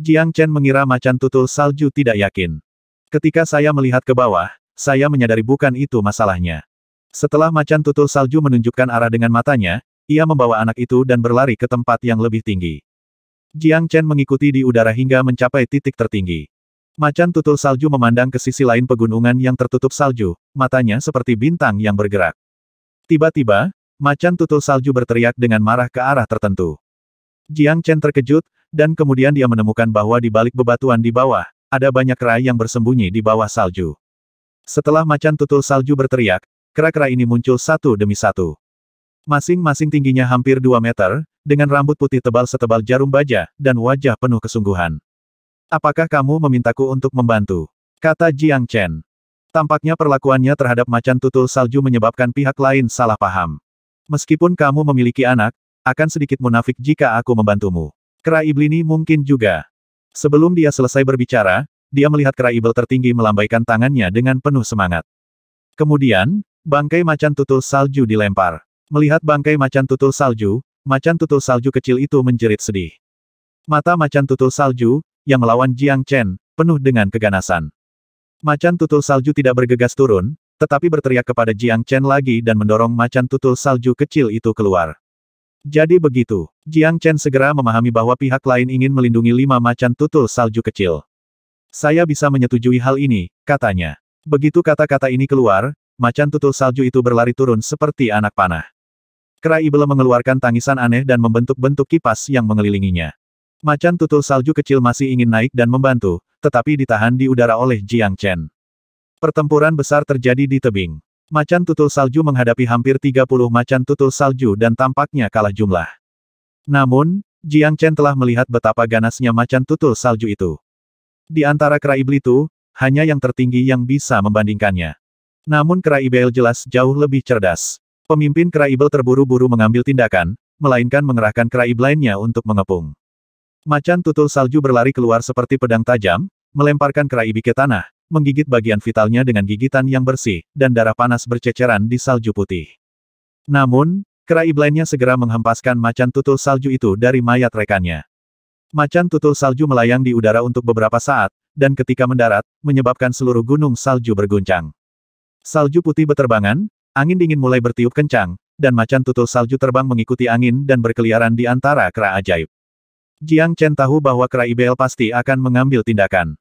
Jiang Chen mengira macan tutul salju tidak yakin. Ketika saya melihat ke bawah, saya menyadari bukan itu masalahnya. Setelah macan tutul salju menunjukkan arah dengan matanya, ia membawa anak itu dan berlari ke tempat yang lebih tinggi. Jiang Chen mengikuti di udara hingga mencapai titik tertinggi. Macan tutul salju memandang ke sisi lain pegunungan yang tertutup salju, matanya seperti bintang yang bergerak. Tiba-tiba, macan tutul salju berteriak dengan marah ke arah tertentu. Jiang Chen terkejut, dan kemudian dia menemukan bahwa di balik bebatuan di bawah, ada banyak kerai yang bersembunyi di bawah salju. Setelah macan tutul salju berteriak, kera-kera ini muncul satu demi satu. Masing-masing tingginya hampir 2 meter, dengan rambut putih tebal setebal jarum baja, dan wajah penuh kesungguhan. Apakah kamu memintaku untuk membantu? Kata Jiang Chen. Tampaknya perlakuannya terhadap macan tutul salju menyebabkan pihak lain salah paham. Meskipun kamu memiliki anak, akan sedikit munafik jika aku membantumu. Kera Iblini mungkin juga. Sebelum dia selesai berbicara, dia melihat kera Ibel tertinggi melambaikan tangannya dengan penuh semangat. Kemudian, bangkai macan tutul salju dilempar. Melihat bangkai macan tutul salju, macan tutul salju kecil itu menjerit sedih. Mata macan tutul salju, yang melawan Jiang Chen, penuh dengan keganasan. Macan tutul salju tidak bergegas turun, tetapi berteriak kepada Jiang Chen lagi dan mendorong macan tutul salju kecil itu keluar. Jadi begitu, Jiang Chen segera memahami bahwa pihak lain ingin melindungi lima macan tutul salju kecil. Saya bisa menyetujui hal ini, katanya. Begitu kata-kata ini keluar, macan tutul salju itu berlari turun seperti anak panah. Kera Ible mengeluarkan tangisan aneh dan membentuk-bentuk kipas yang mengelilinginya. Macan tutul salju kecil masih ingin naik dan membantu, tetapi ditahan di udara oleh Jiang Chen. Pertempuran besar terjadi di tebing. Macan tutul salju menghadapi hampir 30 macan tutul salju dan tampaknya kalah jumlah. Namun, Jiang Chen telah melihat betapa ganasnya macan tutul salju itu. Di antara kerai itu, hanya yang tertinggi yang bisa membandingkannya. Namun kera ibel jelas jauh lebih cerdas. Pemimpin kera ibel terburu-buru mengambil tindakan, melainkan mengerahkan ibel lainnya untuk mengepung. Macan tutul salju berlari keluar seperti pedang tajam, melemparkan ibi ke tanah, menggigit bagian vitalnya dengan gigitan yang bersih, dan darah panas berceceran di salju putih. Namun, kera iblainnya segera menghempaskan macan tutul salju itu dari mayat rekannya. Macan tutul salju melayang di udara untuk beberapa saat, dan ketika mendarat, menyebabkan seluruh gunung salju berguncang. Salju putih beterbangan, angin dingin mulai bertiup kencang, dan macan tutul salju terbang mengikuti angin dan berkeliaran di antara kera ajaib. Jiang Chen tahu bahwa kera IBL pasti akan mengambil tindakan.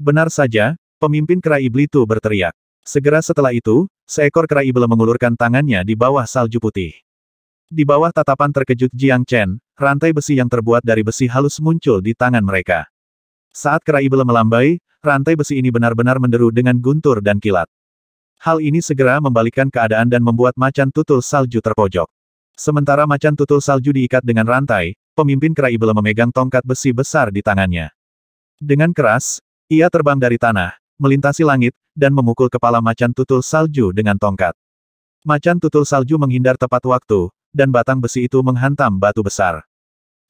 Benar saja, Pemimpin Kera itu berteriak. Segera setelah itu, seekor kera iblis mengulurkan tangannya di bawah salju putih. Di bawah tatapan terkejut Jiang Chen, rantai besi yang terbuat dari besi halus muncul di tangan mereka. Saat kera iblis melambai, rantai besi ini benar-benar menderu dengan guntur dan kilat. Hal ini segera membalikkan keadaan dan membuat macan tutul salju terpojok. Sementara macan tutul salju diikat dengan rantai, pemimpin kera iblis memegang tongkat besi besar di tangannya. Dengan keras, ia terbang dari tanah, melintasi langit, dan memukul kepala macan tutul salju dengan tongkat. Macan tutul salju menghindar tepat waktu, dan batang besi itu menghantam batu besar.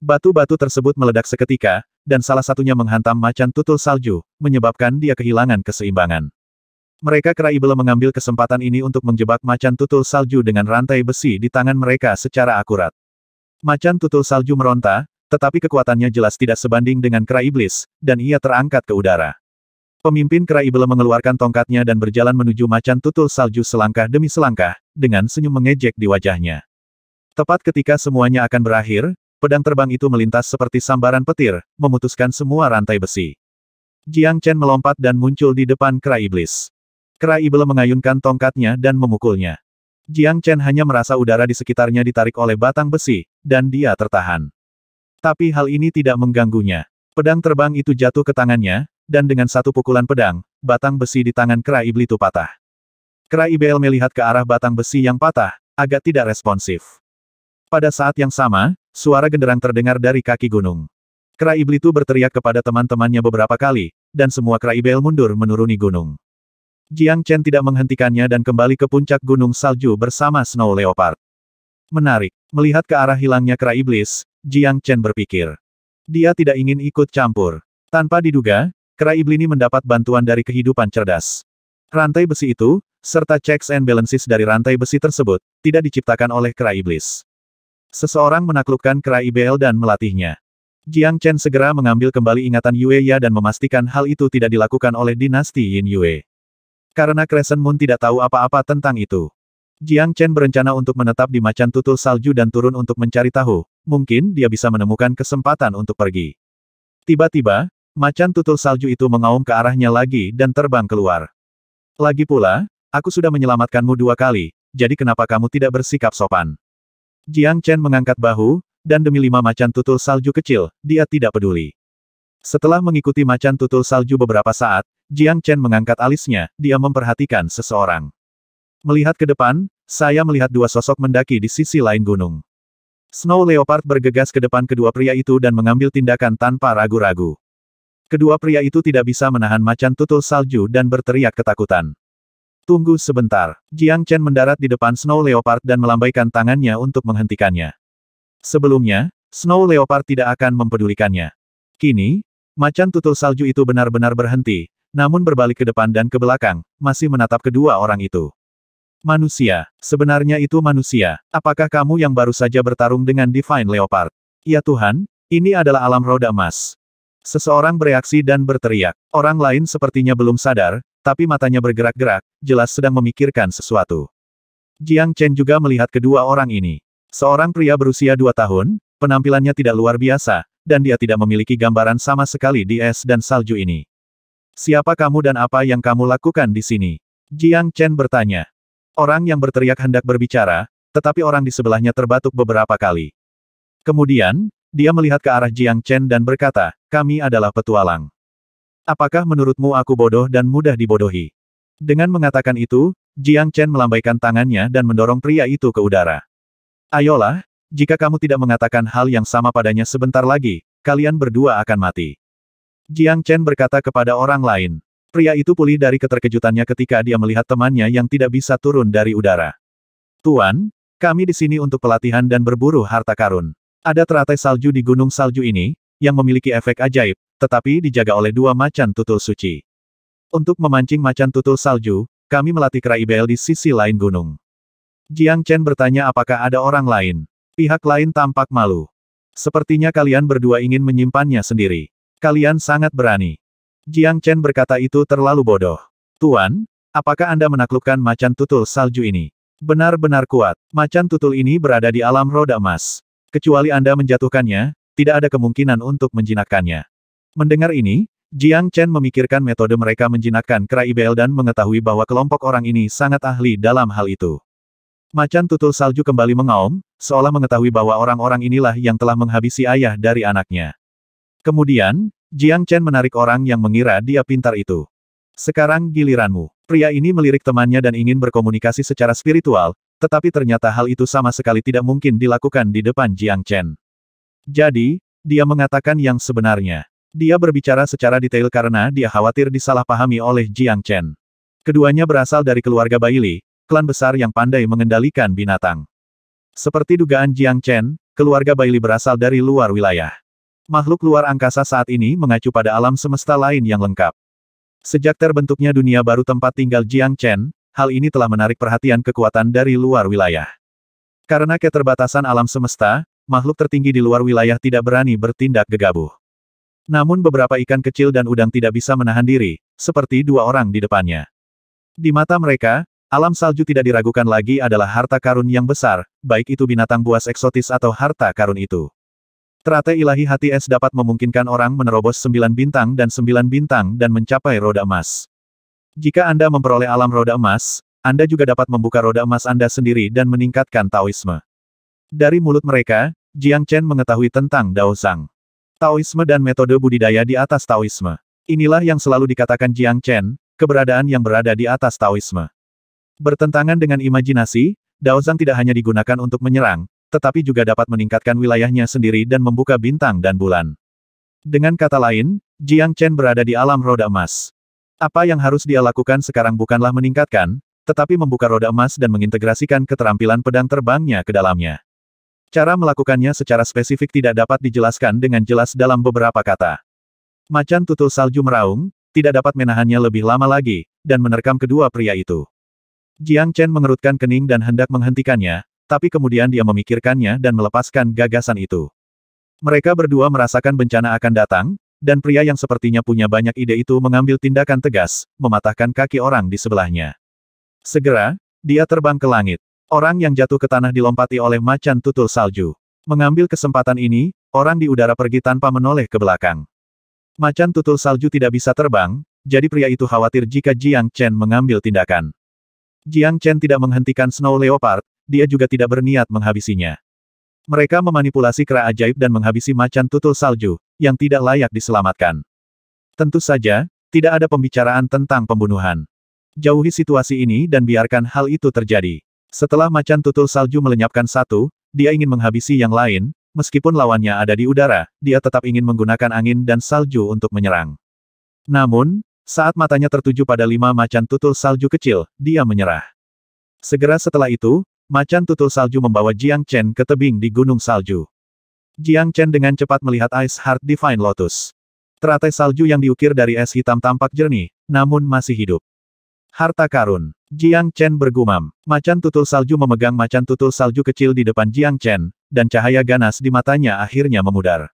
Batu-batu tersebut meledak seketika, dan salah satunya menghantam macan tutul salju, menyebabkan dia kehilangan keseimbangan. Mereka Kraibel mengambil kesempatan ini untuk menjebak macan tutul salju dengan rantai besi di tangan mereka secara akurat. Macan tutul salju meronta, tetapi kekuatannya jelas tidak sebanding dengan kera iblis, dan ia terangkat ke udara. Pemimpin Kera Ibele mengeluarkan tongkatnya dan berjalan menuju macan tutul salju selangkah demi selangkah, dengan senyum mengejek di wajahnya. Tepat ketika semuanya akan berakhir, pedang terbang itu melintas seperti sambaran petir, memutuskan semua rantai besi. Jiang Chen melompat dan muncul di depan Kera Iblis. Kera Ibele mengayunkan tongkatnya dan memukulnya. Jiang Chen hanya merasa udara di sekitarnya ditarik oleh batang besi, dan dia tertahan. Tapi hal ini tidak mengganggunya. Pedang terbang itu jatuh ke tangannya, dan dengan satu pukulan pedang, batang besi di tangan Kera itu patah. Kera Ibel melihat ke arah batang besi yang patah, agak tidak responsif. Pada saat yang sama, suara genderang terdengar dari kaki gunung. Kera itu berteriak kepada teman-temannya beberapa kali, dan semua Kera Ibel mundur menuruni gunung. Jiang Chen tidak menghentikannya dan kembali ke puncak gunung salju bersama Snow Leopard. Menarik. Melihat ke arah hilangnya kera iblis, Jiang Chen berpikir. Dia tidak ingin ikut campur. Tanpa diduga, Kera Iblini mendapat bantuan dari kehidupan cerdas. Rantai besi itu, serta checks and balances dari rantai besi tersebut, tidak diciptakan oleh Kera Iblis. Seseorang menaklukkan Kera IBL dan melatihnya. Jiang Chen segera mengambil kembali ingatan Yue Ya dan memastikan hal itu tidak dilakukan oleh dinasti Yin Yue. Karena Crescent Moon tidak tahu apa-apa tentang itu. Jiang Chen berencana untuk menetap di macan tutul salju dan turun untuk mencari tahu, mungkin dia bisa menemukan kesempatan untuk pergi. Tiba-tiba, Macan tutul salju itu mengaum ke arahnya lagi dan terbang keluar. Lagi pula, aku sudah menyelamatkanmu dua kali, jadi kenapa kamu tidak bersikap sopan? Jiang Chen mengangkat bahu, dan demi lima macan tutul salju kecil, dia tidak peduli. Setelah mengikuti macan tutul salju beberapa saat, Jiang Chen mengangkat alisnya, dia memperhatikan seseorang. Melihat ke depan, saya melihat dua sosok mendaki di sisi lain gunung. Snow Leopard bergegas ke depan kedua pria itu dan mengambil tindakan tanpa ragu-ragu. Kedua pria itu tidak bisa menahan macan tutul salju dan berteriak ketakutan. Tunggu sebentar. Jiang Chen mendarat di depan Snow Leopard dan melambaikan tangannya untuk menghentikannya. Sebelumnya, Snow Leopard tidak akan mempedulikannya. Kini, macan tutul salju itu benar-benar berhenti, namun berbalik ke depan dan ke belakang, masih menatap kedua orang itu. Manusia, sebenarnya itu manusia. Apakah kamu yang baru saja bertarung dengan Divine Leopard? Ya Tuhan, ini adalah alam roda emas. Seseorang bereaksi dan berteriak. Orang lain sepertinya belum sadar, tapi matanya bergerak-gerak, jelas sedang memikirkan sesuatu. Jiang Chen juga melihat kedua orang ini. Seorang pria berusia dua tahun, penampilannya tidak luar biasa, dan dia tidak memiliki gambaran sama sekali di es dan salju ini. Siapa kamu dan apa yang kamu lakukan di sini? Jiang Chen bertanya. Orang yang berteriak hendak berbicara, tetapi orang di sebelahnya terbatuk beberapa kali. Kemudian, dia melihat ke arah Jiang Chen dan berkata, kami adalah petualang. Apakah menurutmu aku bodoh dan mudah dibodohi? Dengan mengatakan itu, Jiang Chen melambaikan tangannya dan mendorong pria itu ke udara. Ayolah, jika kamu tidak mengatakan hal yang sama padanya sebentar lagi, kalian berdua akan mati. Jiang Chen berkata kepada orang lain. Pria itu pulih dari keterkejutannya ketika dia melihat temannya yang tidak bisa turun dari udara. Tuan, kami di sini untuk pelatihan dan berburu harta karun. Ada teratai salju di gunung salju ini, yang memiliki efek ajaib, tetapi dijaga oleh dua macan tutul suci. Untuk memancing macan tutul salju, kami melatih kera IBL di sisi lain gunung. Jiang Chen bertanya apakah ada orang lain. Pihak lain tampak malu. Sepertinya kalian berdua ingin menyimpannya sendiri. Kalian sangat berani. Jiang Chen berkata itu terlalu bodoh. Tuan, apakah Anda menaklukkan macan tutul salju ini? Benar-benar kuat. Macan tutul ini berada di alam roda emas. Kecuali Anda menjatuhkannya, tidak ada kemungkinan untuk menjinakkannya. Mendengar ini, Jiang Chen memikirkan metode mereka menjinakkan kera Ibel dan mengetahui bahwa kelompok orang ini sangat ahli dalam hal itu. Macan tutul salju kembali mengaum, seolah mengetahui bahwa orang-orang inilah yang telah menghabisi ayah dari anaknya. Kemudian, Jiang Chen menarik orang yang mengira dia pintar itu. Sekarang giliranmu. Pria ini melirik temannya dan ingin berkomunikasi secara spiritual, tetapi ternyata hal itu sama sekali tidak mungkin dilakukan di depan Jiang Chen. Jadi, dia mengatakan yang sebenarnya. Dia berbicara secara detail karena dia khawatir disalahpahami oleh Jiang Chen. Keduanya berasal dari keluarga Baili, klan besar yang pandai mengendalikan binatang. Seperti dugaan Jiang Chen, keluarga Baili berasal dari luar wilayah. Makhluk luar angkasa saat ini mengacu pada alam semesta lain yang lengkap. Sejak terbentuknya dunia baru tempat tinggal Jiang Chen, hal ini telah menarik perhatian kekuatan dari luar wilayah. Karena keterbatasan alam semesta, makhluk tertinggi di luar wilayah tidak berani bertindak gegabah. Namun beberapa ikan kecil dan udang tidak bisa menahan diri, seperti dua orang di depannya. Di mata mereka, alam salju tidak diragukan lagi adalah harta karun yang besar, baik itu binatang buas eksotis atau harta karun itu. Teratai ilahi hati es dapat memungkinkan orang menerobos sembilan bintang dan sembilan bintang dan mencapai roda emas. Jika Anda memperoleh alam roda emas, Anda juga dapat membuka roda emas Anda sendiri dan meningkatkan Taoisme. Dari mulut mereka, Jiang Chen mengetahui tentang Dao Sang. Taoisme dan metode budidaya di atas Taoisme. Inilah yang selalu dikatakan Jiang Chen, keberadaan yang berada di atas Taoisme. Bertentangan dengan imajinasi, Dao Zhang tidak hanya digunakan untuk menyerang, tetapi juga dapat meningkatkan wilayahnya sendiri dan membuka bintang dan bulan. Dengan kata lain, Jiang Chen berada di alam roda emas. Apa yang harus dia lakukan sekarang bukanlah meningkatkan, tetapi membuka roda emas dan mengintegrasikan keterampilan pedang terbangnya ke dalamnya. Cara melakukannya secara spesifik tidak dapat dijelaskan dengan jelas dalam beberapa kata. Macan tutul salju meraung, tidak dapat menahannya lebih lama lagi, dan menerkam kedua pria itu. Jiang Chen mengerutkan kening dan hendak menghentikannya, tapi kemudian dia memikirkannya dan melepaskan gagasan itu. Mereka berdua merasakan bencana akan datang, dan pria yang sepertinya punya banyak ide itu mengambil tindakan tegas, mematahkan kaki orang di sebelahnya. Segera, dia terbang ke langit. Orang yang jatuh ke tanah dilompati oleh macan tutul salju. Mengambil kesempatan ini, orang di udara pergi tanpa menoleh ke belakang. Macan tutul salju tidak bisa terbang, jadi pria itu khawatir jika Jiang Chen mengambil tindakan. Jiang Chen tidak menghentikan Snow Leopard, dia juga tidak berniat menghabisinya. Mereka memanipulasi kera ajaib dan menghabisi macan tutul salju, yang tidak layak diselamatkan. Tentu saja, tidak ada pembicaraan tentang pembunuhan. Jauhi situasi ini dan biarkan hal itu terjadi. Setelah macan tutul salju melenyapkan satu, dia ingin menghabisi yang lain, meskipun lawannya ada di udara, dia tetap ingin menggunakan angin dan salju untuk menyerang. Namun, saat matanya tertuju pada lima macan tutul salju kecil, dia menyerah. Segera setelah itu, macan tutul salju membawa Jiang Chen ke tebing di gunung salju. Jiang Chen dengan cepat melihat Ice Heart Divine Lotus. Teratai salju yang diukir dari es hitam tampak jernih, namun masih hidup. Harta karun. Jiang Chen bergumam. Macan tutul salju memegang macan tutul salju kecil di depan Jiang Chen, dan cahaya ganas di matanya akhirnya memudar.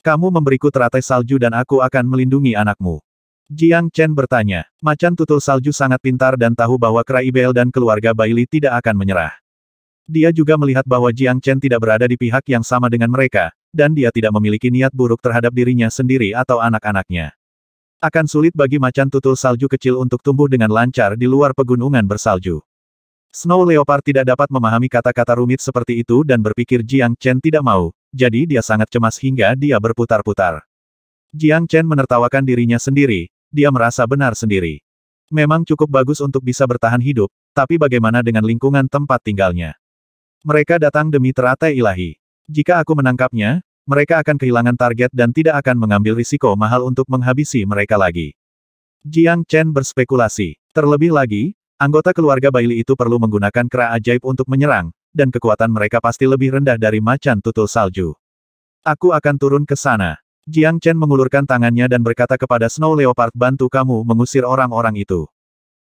Kamu memberiku teratai salju dan aku akan melindungi anakmu. Jiang Chen bertanya. Macan tutul salju sangat pintar dan tahu bahwa Kraibel dan keluarga Baili tidak akan menyerah. Dia juga melihat bahwa Jiang Chen tidak berada di pihak yang sama dengan mereka, dan dia tidak memiliki niat buruk terhadap dirinya sendiri atau anak-anaknya. Akan sulit bagi macan tutul salju kecil untuk tumbuh dengan lancar di luar pegunungan bersalju. Snow Leopard tidak dapat memahami kata-kata rumit seperti itu dan berpikir Jiang Chen tidak mau, jadi dia sangat cemas hingga dia berputar-putar. Jiang Chen menertawakan dirinya sendiri, dia merasa benar sendiri. Memang cukup bagus untuk bisa bertahan hidup, tapi bagaimana dengan lingkungan tempat tinggalnya? Mereka datang demi teratai ilahi. Jika aku menangkapnya, mereka akan kehilangan target dan tidak akan mengambil risiko mahal untuk menghabisi mereka lagi. Jiang Chen berspekulasi. Terlebih lagi, anggota keluarga Baili itu perlu menggunakan kera ajaib untuk menyerang, dan kekuatan mereka pasti lebih rendah dari macan tutul salju. Aku akan turun ke sana. Jiang Chen mengulurkan tangannya dan berkata kepada Snow Leopard bantu kamu mengusir orang-orang itu.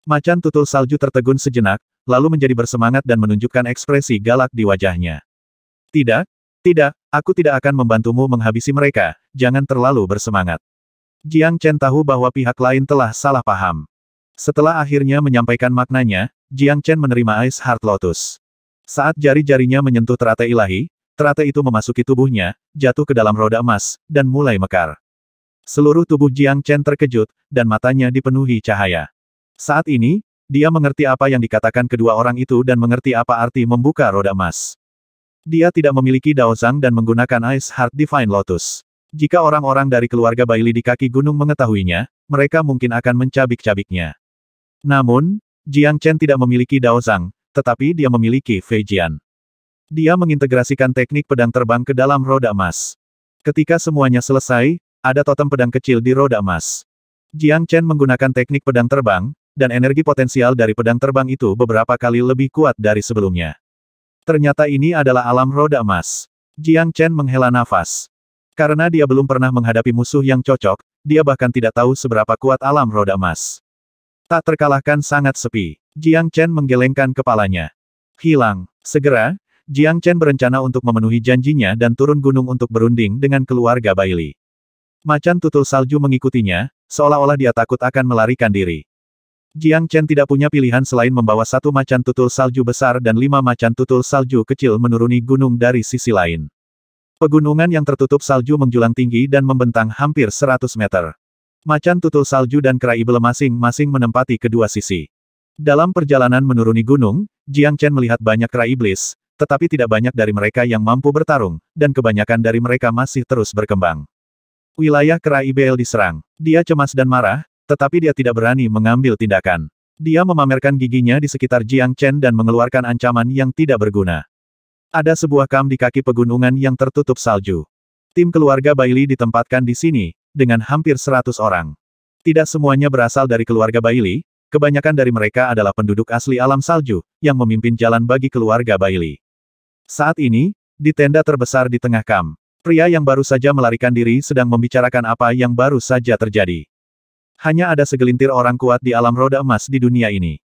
Macan tutul salju tertegun sejenak, lalu menjadi bersemangat dan menunjukkan ekspresi galak di wajahnya. Tidak, tidak, Aku tidak akan membantumu menghabisi mereka, jangan terlalu bersemangat. Jiang Chen tahu bahwa pihak lain telah salah paham. Setelah akhirnya menyampaikan maknanya, Jiang Chen menerima Ice Heart Lotus. Saat jari-jarinya menyentuh teratai ilahi, teratai itu memasuki tubuhnya, jatuh ke dalam roda emas, dan mulai mekar. Seluruh tubuh Jiang Chen terkejut, dan matanya dipenuhi cahaya. Saat ini, dia mengerti apa yang dikatakan kedua orang itu dan mengerti apa arti membuka roda emas. Dia tidak memiliki Daozang dan menggunakan Ice Heart Divine Lotus. Jika orang-orang dari keluarga Baili di kaki gunung mengetahuinya, mereka mungkin akan mencabik-cabiknya. Namun, Jiang Chen tidak memiliki Daozang, tetapi dia memiliki Feijian. Dia mengintegrasikan teknik pedang terbang ke dalam roda emas. Ketika semuanya selesai, ada totem pedang kecil di roda emas. Jiang Chen menggunakan teknik pedang terbang, dan energi potensial dari pedang terbang itu beberapa kali lebih kuat dari sebelumnya. Ternyata ini adalah alam roda emas. Jiang Chen menghela nafas. Karena dia belum pernah menghadapi musuh yang cocok, dia bahkan tidak tahu seberapa kuat alam roda emas. Tak terkalahkan sangat sepi. Jiang Chen menggelengkan kepalanya. Hilang. Segera, Jiang Chen berencana untuk memenuhi janjinya dan turun gunung untuk berunding dengan keluarga Baili. Macan tutul salju mengikutinya, seolah-olah dia takut akan melarikan diri. Jiang Chen tidak punya pilihan selain membawa satu macan tutul salju besar dan lima macan tutul salju kecil menuruni gunung dari sisi lain. Pegunungan yang tertutup salju menjulang tinggi dan membentang hampir 100 meter. Macan tutul salju dan kera ibel masing-masing menempati kedua sisi. Dalam perjalanan menuruni gunung, Jiang Chen melihat banyak kera iblis, tetapi tidak banyak dari mereka yang mampu bertarung, dan kebanyakan dari mereka masih terus berkembang. Wilayah kera ibel diserang. Dia cemas dan marah, tetapi dia tidak berani mengambil tindakan. Dia memamerkan giginya di sekitar Jiang Chen dan mengeluarkan ancaman yang tidak berguna. Ada sebuah kam di kaki pegunungan yang tertutup salju. Tim keluarga Bailey ditempatkan di sini, dengan hampir 100 orang. Tidak semuanya berasal dari keluarga Bailey, kebanyakan dari mereka adalah penduduk asli alam salju, yang memimpin jalan bagi keluarga Bailey. Saat ini, di tenda terbesar di tengah kam, pria yang baru saja melarikan diri sedang membicarakan apa yang baru saja terjadi. Hanya ada segelintir orang kuat di alam roda emas di dunia ini.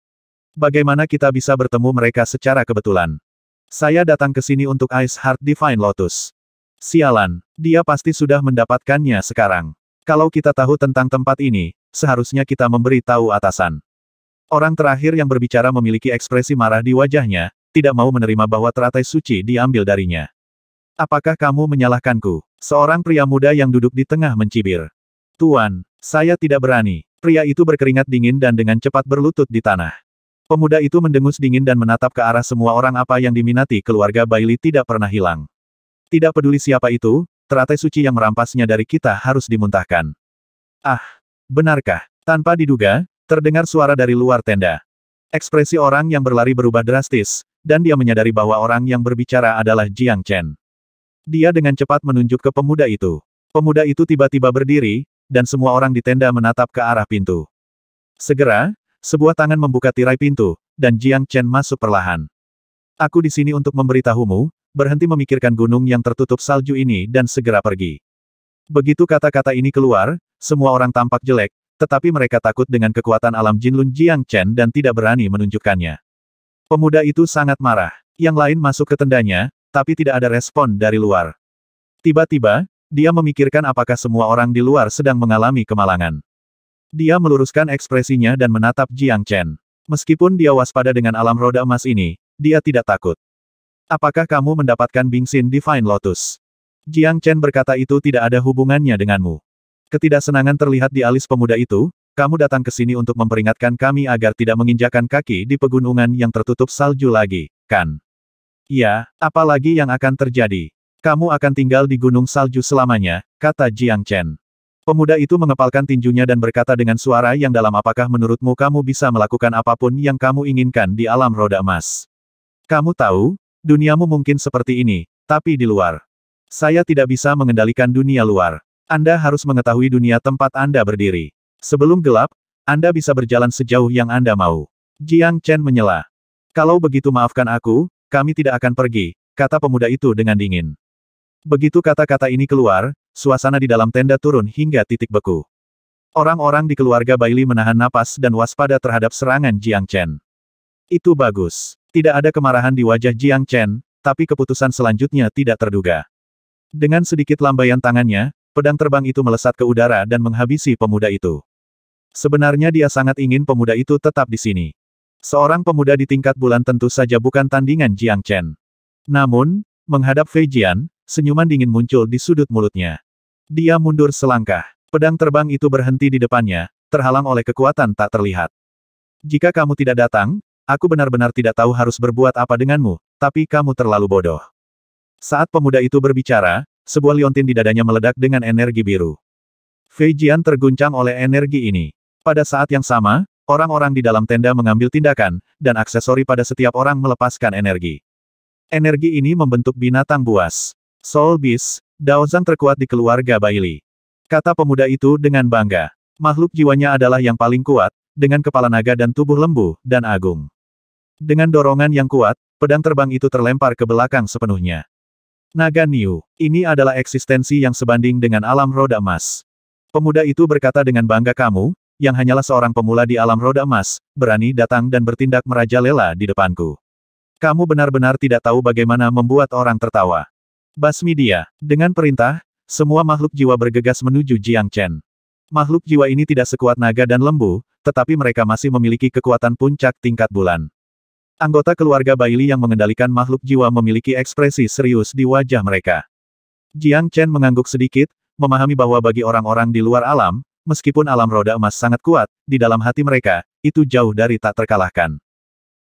Bagaimana kita bisa bertemu mereka secara kebetulan? Saya datang ke sini untuk Ice Heart Divine Lotus. Sialan, dia pasti sudah mendapatkannya sekarang. Kalau kita tahu tentang tempat ini, seharusnya kita memberi tahu atasan. Orang terakhir yang berbicara memiliki ekspresi marah di wajahnya, tidak mau menerima bahwa teratai suci diambil darinya. Apakah kamu menyalahkanku? Seorang pria muda yang duduk di tengah mencibir. Tuan, saya tidak berani. Pria itu berkeringat dingin dan dengan cepat berlutut di tanah. Pemuda itu mendengus dingin dan menatap ke arah semua orang apa yang diminati keluarga Bailey tidak pernah hilang. Tidak peduli siapa itu, teratai suci yang merampasnya dari kita harus dimuntahkan. Ah, benarkah? Tanpa diduga, terdengar suara dari luar tenda. Ekspresi orang yang berlari berubah drastis, dan dia menyadari bahwa orang yang berbicara adalah Jiang Chen. Dia dengan cepat menunjuk ke pemuda itu. Pemuda itu tiba-tiba berdiri, dan semua orang di tenda menatap ke arah pintu. Segera, sebuah tangan membuka tirai pintu, dan Jiang Chen masuk perlahan. Aku di sini untuk memberitahumu, berhenti memikirkan gunung yang tertutup salju ini dan segera pergi. Begitu kata-kata ini keluar, semua orang tampak jelek, tetapi mereka takut dengan kekuatan alam Jin Jinlun Jiang Chen dan tidak berani menunjukkannya. Pemuda itu sangat marah. Yang lain masuk ke tendanya, tapi tidak ada respon dari luar. Tiba-tiba, dia memikirkan apakah semua orang di luar sedang mengalami kemalangan. Dia meluruskan ekspresinya dan menatap Jiang Chen. Meskipun dia waspada dengan alam roda emas ini, dia tidak takut. Apakah kamu mendapatkan bingsin Divine Lotus? Jiang Chen berkata itu tidak ada hubungannya denganmu. Ketidaksenangan terlihat di alis pemuda itu, kamu datang ke sini untuk memperingatkan kami agar tidak menginjakan kaki di pegunungan yang tertutup salju lagi, kan? Ya, apalagi yang akan terjadi? Kamu akan tinggal di gunung salju selamanya, kata Jiang Chen. Pemuda itu mengepalkan tinjunya dan berkata dengan suara yang dalam apakah menurutmu kamu bisa melakukan apapun yang kamu inginkan di alam roda emas. Kamu tahu, duniamu mungkin seperti ini, tapi di luar. Saya tidak bisa mengendalikan dunia luar. Anda harus mengetahui dunia tempat Anda berdiri. Sebelum gelap, Anda bisa berjalan sejauh yang Anda mau. Jiang Chen menyela. Kalau begitu maafkan aku, kami tidak akan pergi, kata pemuda itu dengan dingin. Begitu kata-kata ini keluar, suasana di dalam tenda turun hingga titik beku. Orang-orang di keluarga Bailey menahan napas dan waspada terhadap serangan Jiang Chen. Itu bagus. Tidak ada kemarahan di wajah Jiang Chen, tapi keputusan selanjutnya tidak terduga. Dengan sedikit lambaian tangannya, pedang terbang itu melesat ke udara dan menghabisi pemuda itu. Sebenarnya dia sangat ingin pemuda itu tetap di sini. Seorang pemuda di tingkat bulan tentu saja bukan tandingan Jiang Chen. Namun, menghadap Fei Jian, Senyuman dingin muncul di sudut mulutnya. Dia mundur selangkah. Pedang terbang itu berhenti di depannya, terhalang oleh kekuatan tak terlihat. Jika kamu tidak datang, aku benar-benar tidak tahu harus berbuat apa denganmu, tapi kamu terlalu bodoh. Saat pemuda itu berbicara, sebuah liontin di dadanya meledak dengan energi biru. Fei Jian terguncang oleh energi ini. Pada saat yang sama, orang-orang di dalam tenda mengambil tindakan, dan aksesori pada setiap orang melepaskan energi. Energi ini membentuk binatang buas. Soul Beast, Daozang terkuat di keluarga Baili. Kata pemuda itu dengan bangga. Makhluk jiwanya adalah yang paling kuat, dengan kepala naga dan tubuh lembu, dan agung. Dengan dorongan yang kuat, pedang terbang itu terlempar ke belakang sepenuhnya. Naga Niu, ini adalah eksistensi yang sebanding dengan alam roda emas. Pemuda itu berkata dengan bangga kamu, yang hanyalah seorang pemula di alam roda emas, berani datang dan bertindak merajalela di depanku. Kamu benar-benar tidak tahu bagaimana membuat orang tertawa. Basmi dia. Dengan perintah, semua makhluk jiwa bergegas menuju Jiang Chen. Makhluk jiwa ini tidak sekuat naga dan lembu, tetapi mereka masih memiliki kekuatan puncak tingkat bulan. Anggota keluarga Baili yang mengendalikan makhluk jiwa memiliki ekspresi serius di wajah mereka. Jiang Chen mengangguk sedikit, memahami bahwa bagi orang-orang di luar alam, meskipun alam roda emas sangat kuat, di dalam hati mereka, itu jauh dari tak terkalahkan.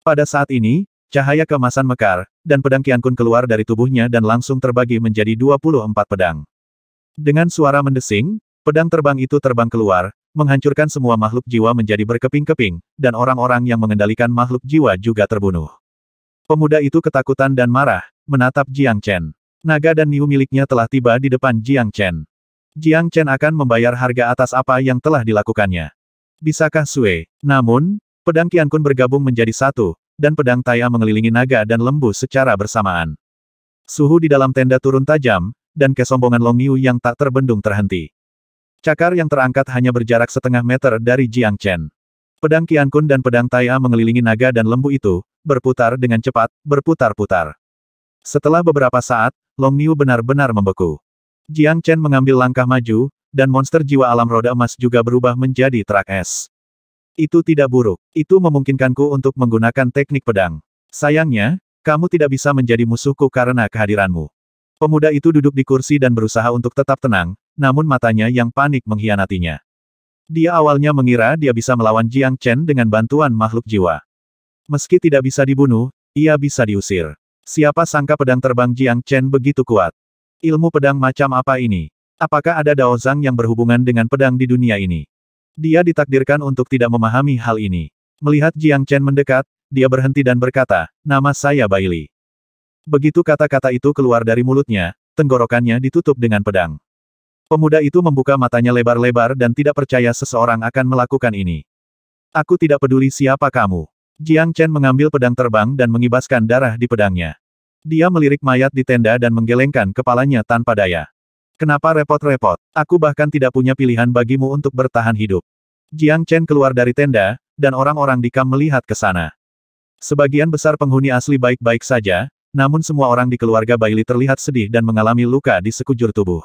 Pada saat ini, Cahaya kemasan mekar, dan pedang Kun keluar dari tubuhnya dan langsung terbagi menjadi 24 pedang. Dengan suara mendesing, pedang terbang itu terbang keluar, menghancurkan semua makhluk jiwa menjadi berkeping-keping, dan orang-orang yang mengendalikan makhluk jiwa juga terbunuh. Pemuda itu ketakutan dan marah, menatap Jiang Chen. Naga dan Niu miliknya telah tiba di depan Jiang Chen. Jiang Chen akan membayar harga atas apa yang telah dilakukannya. Bisakah Sue? Namun, pedang Kun bergabung menjadi satu, dan pedang Taya mengelilingi naga dan lembu secara bersamaan. Suhu di dalam tenda turun tajam, dan kesombongan Long Yu yang tak terbendung terhenti. Cakar yang terangkat hanya berjarak setengah meter dari Jiang Chen. Pedang Qian Kun dan pedang Taya mengelilingi naga dan lembu itu, berputar dengan cepat, berputar-putar. Setelah beberapa saat, Long Niu benar-benar membeku. Jiang Chen mengambil langkah maju, dan monster jiwa alam roda emas juga berubah menjadi truk es. Itu tidak buruk. Itu memungkinkanku untuk menggunakan teknik pedang. Sayangnya, kamu tidak bisa menjadi musuhku karena kehadiranmu. Pemuda itu duduk di kursi dan berusaha untuk tetap tenang, namun matanya yang panik mengkhianatinya. Dia awalnya mengira dia bisa melawan Jiang Chen dengan bantuan makhluk jiwa. Meski tidak bisa dibunuh, ia bisa diusir. Siapa sangka pedang terbang Jiang Chen begitu kuat? Ilmu pedang macam apa ini? Apakah ada Dao Zhang yang berhubungan dengan pedang di dunia ini? Dia ditakdirkan untuk tidak memahami hal ini. Melihat Jiang Chen mendekat, dia berhenti dan berkata, nama saya Baili. Begitu kata-kata itu keluar dari mulutnya, tenggorokannya ditutup dengan pedang. Pemuda itu membuka matanya lebar-lebar dan tidak percaya seseorang akan melakukan ini. Aku tidak peduli siapa kamu. Jiang Chen mengambil pedang terbang dan mengibaskan darah di pedangnya. Dia melirik mayat di tenda dan menggelengkan kepalanya tanpa daya. Kenapa repot-repot? Aku bahkan tidak punya pilihan bagimu untuk bertahan hidup. Jiang Chen keluar dari tenda, dan orang-orang di kam melihat ke sana. Sebagian besar penghuni asli baik-baik saja, namun semua orang di keluarga Baili terlihat sedih dan mengalami luka di sekujur tubuh.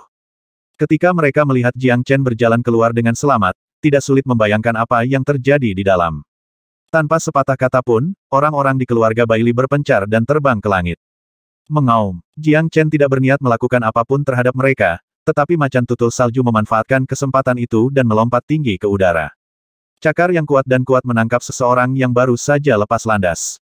Ketika mereka melihat Jiang Chen berjalan keluar dengan selamat, tidak sulit membayangkan apa yang terjadi di dalam. Tanpa sepatah kata pun, orang-orang di keluarga Baili berpencar dan terbang ke langit. Mengaum, Jiang Chen tidak berniat melakukan apapun terhadap mereka, tetapi macan tutul salju memanfaatkan kesempatan itu dan melompat tinggi ke udara. Cakar yang kuat dan kuat menangkap seseorang yang baru saja lepas landas.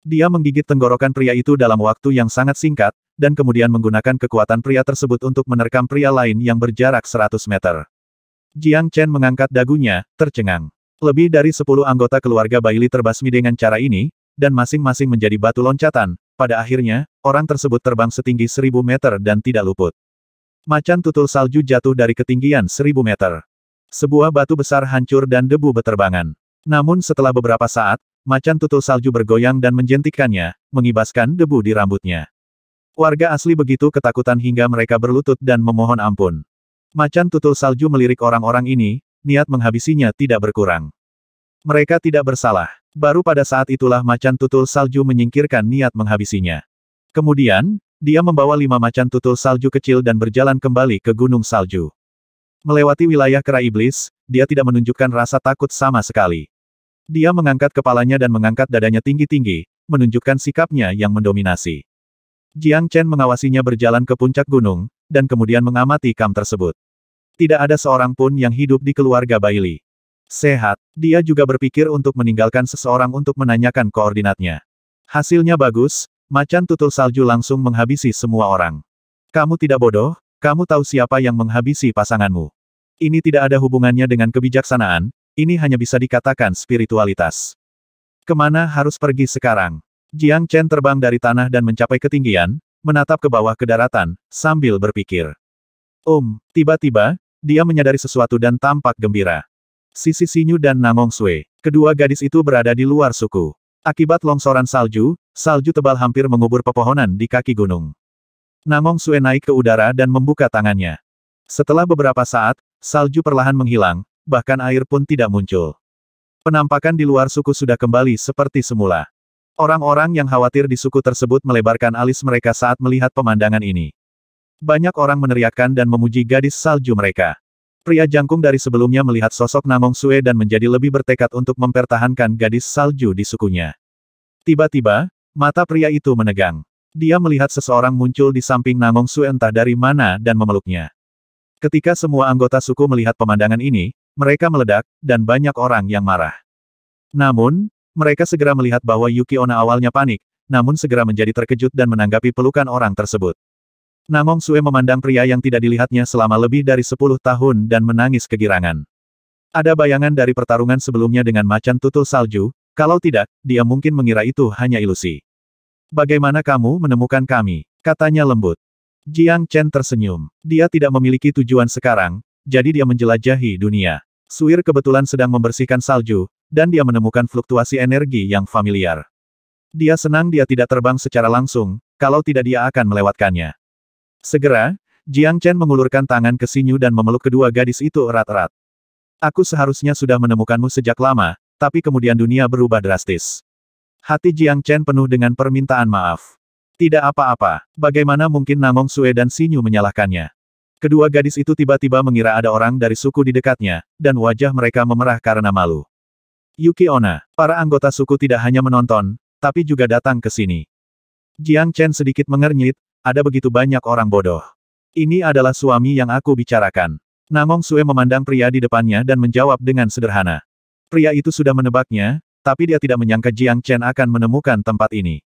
Dia menggigit tenggorokan pria itu dalam waktu yang sangat singkat, dan kemudian menggunakan kekuatan pria tersebut untuk menerkam pria lain yang berjarak 100 meter. Jiang Chen mengangkat dagunya, tercengang. Lebih dari 10 anggota keluarga Baili terbasmi dengan cara ini, dan masing-masing menjadi batu loncatan. Pada akhirnya, orang tersebut terbang setinggi 1000 meter dan tidak luput. Macan tutul salju jatuh dari ketinggian seribu meter. Sebuah batu besar hancur dan debu beterbangan. Namun setelah beberapa saat, macan tutul salju bergoyang dan menjentikkannya, mengibaskan debu di rambutnya. Warga asli begitu ketakutan hingga mereka berlutut dan memohon ampun. Macan tutul salju melirik orang-orang ini, niat menghabisinya tidak berkurang. Mereka tidak bersalah. Baru pada saat itulah macan tutul salju menyingkirkan niat menghabisinya. Kemudian, dia membawa lima macan tutul salju kecil dan berjalan kembali ke Gunung Salju. Melewati wilayah kera iblis, dia tidak menunjukkan rasa takut sama sekali. Dia mengangkat kepalanya dan mengangkat dadanya tinggi-tinggi, menunjukkan sikapnya yang mendominasi. Jiang Chen mengawasinya berjalan ke puncak gunung, dan kemudian mengamati kam tersebut. Tidak ada seorang pun yang hidup di keluarga Bailey. Sehat, dia juga berpikir untuk meninggalkan seseorang untuk menanyakan koordinatnya. Hasilnya bagus, Macan tutul salju langsung menghabisi semua orang. Kamu tidak bodoh, kamu tahu siapa yang menghabisi pasanganmu. Ini tidak ada hubungannya dengan kebijaksanaan, ini hanya bisa dikatakan spiritualitas. Kemana harus pergi sekarang? Jiang Chen terbang dari tanah dan mencapai ketinggian, menatap ke bawah ke daratan, sambil berpikir. Um, tiba-tiba, dia menyadari sesuatu dan tampak gembira. Sisi Sinyu dan Nangong Sui, kedua gadis itu berada di luar suku. Akibat longsoran salju, salju tebal hampir mengubur pepohonan di kaki gunung. Namong Sue naik ke udara dan membuka tangannya. Setelah beberapa saat, salju perlahan menghilang, bahkan air pun tidak muncul. Penampakan di luar suku sudah kembali seperti semula. Orang-orang yang khawatir di suku tersebut melebarkan alis mereka saat melihat pemandangan ini. Banyak orang meneriakkan dan memuji gadis salju mereka. Pria jangkung dari sebelumnya melihat sosok Namong Sue dan menjadi lebih bertekad untuk mempertahankan gadis salju di sukunya. Tiba-tiba, mata pria itu menegang. Dia melihat seseorang muncul di samping Namong Sue entah dari mana dan memeluknya. Ketika semua anggota suku melihat pemandangan ini, mereka meledak, dan banyak orang yang marah. Namun, mereka segera melihat bahwa Yuki Ona awalnya panik, namun segera menjadi terkejut dan menanggapi pelukan orang tersebut. Namong Sue memandang pria yang tidak dilihatnya selama lebih dari sepuluh tahun dan menangis kegirangan. Ada bayangan dari pertarungan sebelumnya dengan macan tutul salju, kalau tidak, dia mungkin mengira itu hanya ilusi. Bagaimana kamu menemukan kami? Katanya lembut. Jiang Chen tersenyum. Dia tidak memiliki tujuan sekarang, jadi dia menjelajahi dunia. Suir kebetulan sedang membersihkan salju, dan dia menemukan fluktuasi energi yang familiar. Dia senang dia tidak terbang secara langsung, kalau tidak dia akan melewatkannya. Segera, Jiang Chen mengulurkan tangan ke Sinyu dan memeluk kedua gadis itu erat-erat. Aku seharusnya sudah menemukanmu sejak lama, tapi kemudian dunia berubah drastis. Hati Jiang Chen penuh dengan permintaan maaf. Tidak apa-apa, bagaimana mungkin Namong Sue dan Sinyu menyalahkannya. Kedua gadis itu tiba-tiba mengira ada orang dari suku di dekatnya, dan wajah mereka memerah karena malu. Yuki Ona, para anggota suku tidak hanya menonton, tapi juga datang ke sini. Jiang Chen sedikit mengernyit, ada begitu banyak orang bodoh. Ini adalah suami yang aku bicarakan. Nangong Sue memandang pria di depannya dan menjawab dengan sederhana. Pria itu sudah menebaknya, tapi dia tidak menyangka Jiang Chen akan menemukan tempat ini.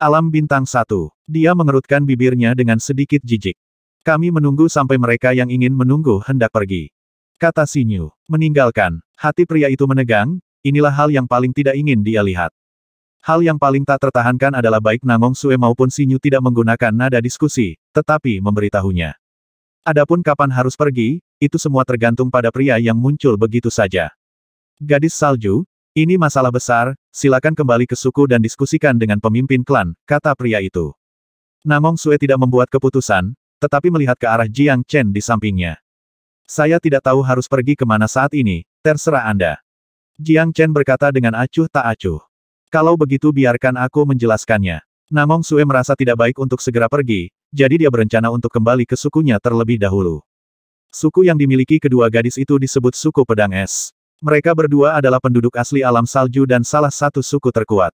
Alam bintang satu. Dia mengerutkan bibirnya dengan sedikit jijik. Kami menunggu sampai mereka yang ingin menunggu hendak pergi. Kata Sinyu. Meninggalkan. Hati pria itu menegang, inilah hal yang paling tidak ingin dia lihat. Hal yang paling tak tertahankan adalah baik Nangong Sue maupun Sinyu tidak menggunakan nada diskusi, tetapi memberitahunya. Adapun kapan harus pergi, itu semua tergantung pada pria yang muncul begitu saja. Gadis salju, ini masalah besar, silakan kembali ke suku dan diskusikan dengan pemimpin klan, kata pria itu. Nangong Sue tidak membuat keputusan, tetapi melihat ke arah Jiang Chen di sampingnya. Saya tidak tahu harus pergi kemana saat ini, terserah Anda. Jiang Chen berkata dengan acuh tak acuh. Kalau begitu biarkan aku menjelaskannya. Namong Sue merasa tidak baik untuk segera pergi, jadi dia berencana untuk kembali ke sukunya terlebih dahulu. Suku yang dimiliki kedua gadis itu disebut suku pedang es. Mereka berdua adalah penduduk asli alam salju dan salah satu suku terkuat.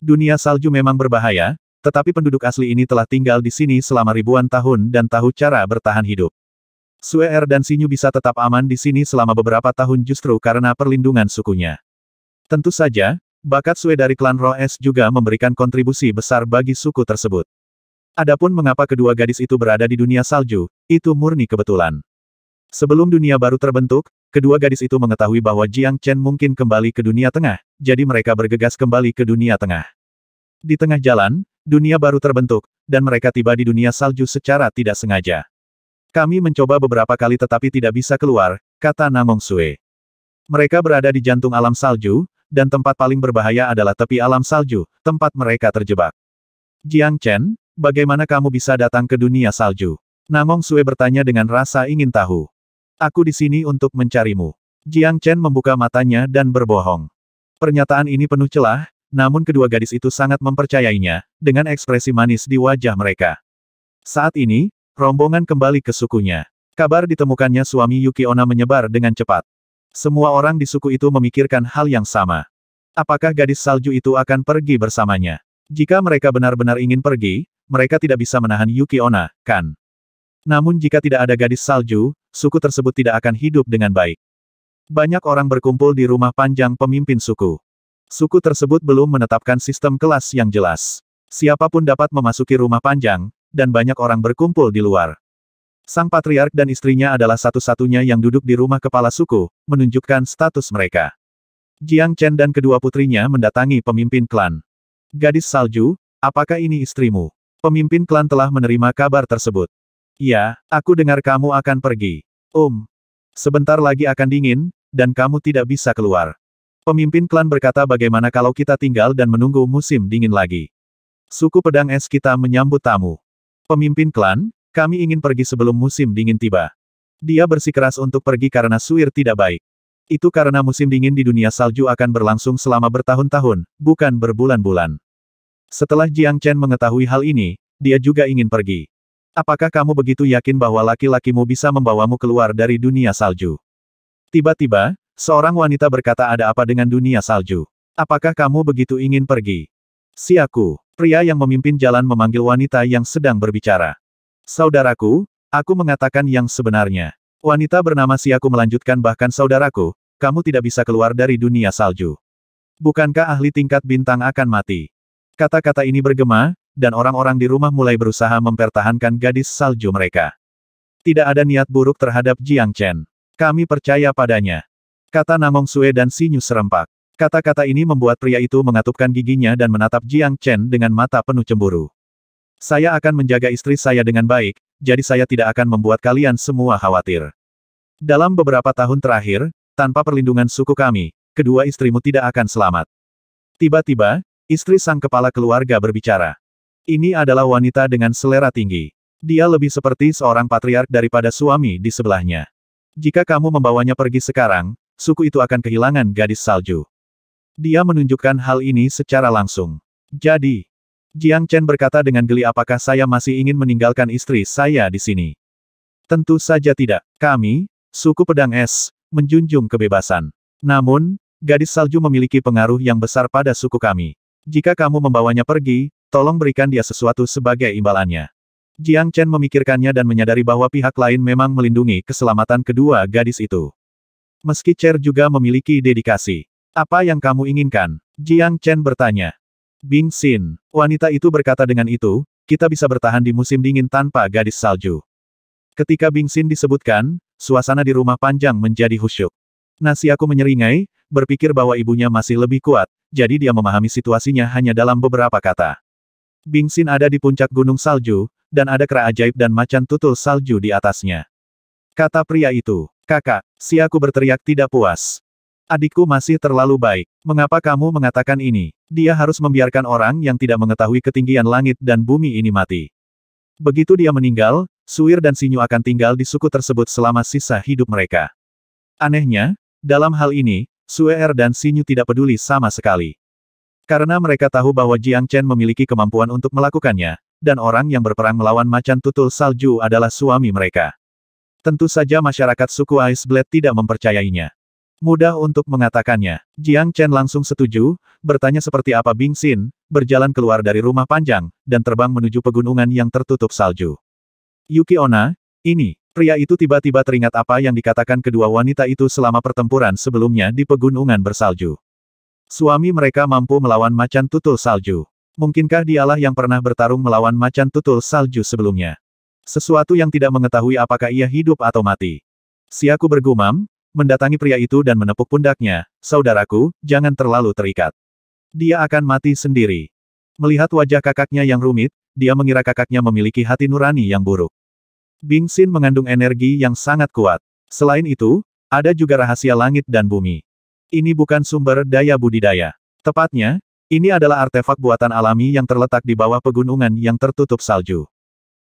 Dunia salju memang berbahaya, tetapi penduduk asli ini telah tinggal di sini selama ribuan tahun dan tahu cara bertahan hidup. Sue Er dan Sinyu bisa tetap aman di sini selama beberapa tahun justru karena perlindungan sukunya. Tentu saja, Bakat Sue dari klan Roes juga memberikan kontribusi besar bagi suku tersebut. Adapun mengapa kedua gadis itu berada di dunia salju, itu murni kebetulan. Sebelum dunia baru terbentuk, kedua gadis itu mengetahui bahwa Jiang Chen mungkin kembali ke dunia tengah, jadi mereka bergegas kembali ke dunia tengah. Di tengah jalan, dunia baru terbentuk, dan mereka tiba di dunia salju secara tidak sengaja. Kami mencoba beberapa kali tetapi tidak bisa keluar, kata Namong Sue. Mereka berada di jantung alam salju, dan tempat paling berbahaya adalah tepi alam salju, tempat mereka terjebak. Jiang Chen, bagaimana kamu bisa datang ke dunia salju? Nangong Sue bertanya dengan rasa ingin tahu. Aku di sini untuk mencarimu. Jiang Chen membuka matanya dan berbohong. Pernyataan ini penuh celah, namun kedua gadis itu sangat mempercayainya, dengan ekspresi manis di wajah mereka. Saat ini, rombongan kembali ke sukunya. Kabar ditemukannya suami Yuki Ona menyebar dengan cepat. Semua orang di suku itu memikirkan hal yang sama. Apakah gadis salju itu akan pergi bersamanya? Jika mereka benar-benar ingin pergi, mereka tidak bisa menahan Yuki Ona, kan? Namun jika tidak ada gadis salju, suku tersebut tidak akan hidup dengan baik. Banyak orang berkumpul di rumah panjang pemimpin suku. Suku tersebut belum menetapkan sistem kelas yang jelas. Siapapun dapat memasuki rumah panjang, dan banyak orang berkumpul di luar. Sang patriark dan istrinya adalah satu-satunya yang duduk di rumah kepala suku, menunjukkan status mereka. Jiang Chen dan kedua putrinya mendatangi pemimpin klan. Gadis salju, apakah ini istrimu? Pemimpin klan telah menerima kabar tersebut. Ya, aku dengar kamu akan pergi. um, sebentar lagi akan dingin, dan kamu tidak bisa keluar. Pemimpin klan berkata bagaimana kalau kita tinggal dan menunggu musim dingin lagi. Suku pedang es kita menyambut tamu. Pemimpin klan, kami ingin pergi sebelum musim dingin tiba. Dia bersikeras untuk pergi karena Suir tidak baik. Itu karena musim dingin di dunia salju akan berlangsung selama bertahun-tahun, bukan berbulan-bulan. Setelah Jiang Chen mengetahui hal ini, dia juga ingin pergi. Apakah kamu begitu yakin bahwa laki-lakimu bisa membawamu keluar dari dunia salju? Tiba-tiba, seorang wanita berkata ada apa dengan dunia salju? Apakah kamu begitu ingin pergi? Siaku, pria yang memimpin jalan memanggil wanita yang sedang berbicara. Saudaraku, aku mengatakan yang sebenarnya. Wanita bernama si aku melanjutkan bahkan saudaraku, kamu tidak bisa keluar dari dunia salju. Bukankah ahli tingkat bintang akan mati? Kata-kata ini bergema, dan orang-orang di rumah mulai berusaha mempertahankan gadis salju mereka. Tidak ada niat buruk terhadap Jiang Chen. Kami percaya padanya. Kata Namong Sue dan Sinyu serempak. Kata-kata ini membuat pria itu mengatupkan giginya dan menatap Jiang Chen dengan mata penuh cemburu. Saya akan menjaga istri saya dengan baik, jadi saya tidak akan membuat kalian semua khawatir. Dalam beberapa tahun terakhir, tanpa perlindungan suku kami, kedua istrimu tidak akan selamat. Tiba-tiba, istri sang kepala keluarga berbicara. Ini adalah wanita dengan selera tinggi. Dia lebih seperti seorang patriark daripada suami di sebelahnya. Jika kamu membawanya pergi sekarang, suku itu akan kehilangan gadis salju. Dia menunjukkan hal ini secara langsung. Jadi, Jiang Chen berkata dengan geli apakah saya masih ingin meninggalkan istri saya di sini. Tentu saja tidak. Kami, suku pedang es, menjunjung kebebasan. Namun, gadis salju memiliki pengaruh yang besar pada suku kami. Jika kamu membawanya pergi, tolong berikan dia sesuatu sebagai imbalannya. Jiang Chen memikirkannya dan menyadari bahwa pihak lain memang melindungi keselamatan kedua gadis itu. Meski Cher juga memiliki dedikasi. Apa yang kamu inginkan? Jiang Chen bertanya. Bing Xin, wanita itu berkata dengan itu, kita bisa bertahan di musim dingin tanpa gadis salju. Ketika Bing Xin disebutkan, suasana di rumah panjang menjadi khusyuk. Nasi aku menyeringai, berpikir bahwa ibunya masih lebih kuat, jadi dia memahami situasinya hanya dalam beberapa kata. Bing Xin ada di puncak gunung salju, dan ada kera ajaib dan macan tutul salju di atasnya. Kata pria itu, kakak, si aku berteriak tidak puas. Adikku masih terlalu baik. Mengapa kamu mengatakan ini? Dia harus membiarkan orang yang tidak mengetahui ketinggian langit dan bumi ini mati. Begitu dia meninggal, Suir dan Sinyu akan tinggal di suku tersebut selama sisa hidup mereka. Anehnya, dalam hal ini, Suer dan Sinyu tidak peduli sama sekali. Karena mereka tahu bahwa Jiang Chen memiliki kemampuan untuk melakukannya, dan orang yang berperang melawan macan tutul salju adalah suami mereka. Tentu saja masyarakat suku Ice Blade tidak mempercayainya. Mudah untuk mengatakannya. Jiang Chen langsung setuju, bertanya seperti apa Bing Xin, berjalan keluar dari rumah panjang, dan terbang menuju pegunungan yang tertutup salju. Yuki Ona, ini, pria itu tiba-tiba teringat apa yang dikatakan kedua wanita itu selama pertempuran sebelumnya di pegunungan bersalju. Suami mereka mampu melawan macan tutul salju. Mungkinkah dialah yang pernah bertarung melawan macan tutul salju sebelumnya? Sesuatu yang tidak mengetahui apakah ia hidup atau mati. Siaku bergumam, mendatangi pria itu dan menepuk pundaknya, saudaraku, jangan terlalu terikat. Dia akan mati sendiri. Melihat wajah kakaknya yang rumit, dia mengira kakaknya memiliki hati nurani yang buruk. Bing Xin mengandung energi yang sangat kuat. Selain itu, ada juga rahasia langit dan bumi. Ini bukan sumber daya budidaya. Tepatnya, ini adalah artefak buatan alami yang terletak di bawah pegunungan yang tertutup salju.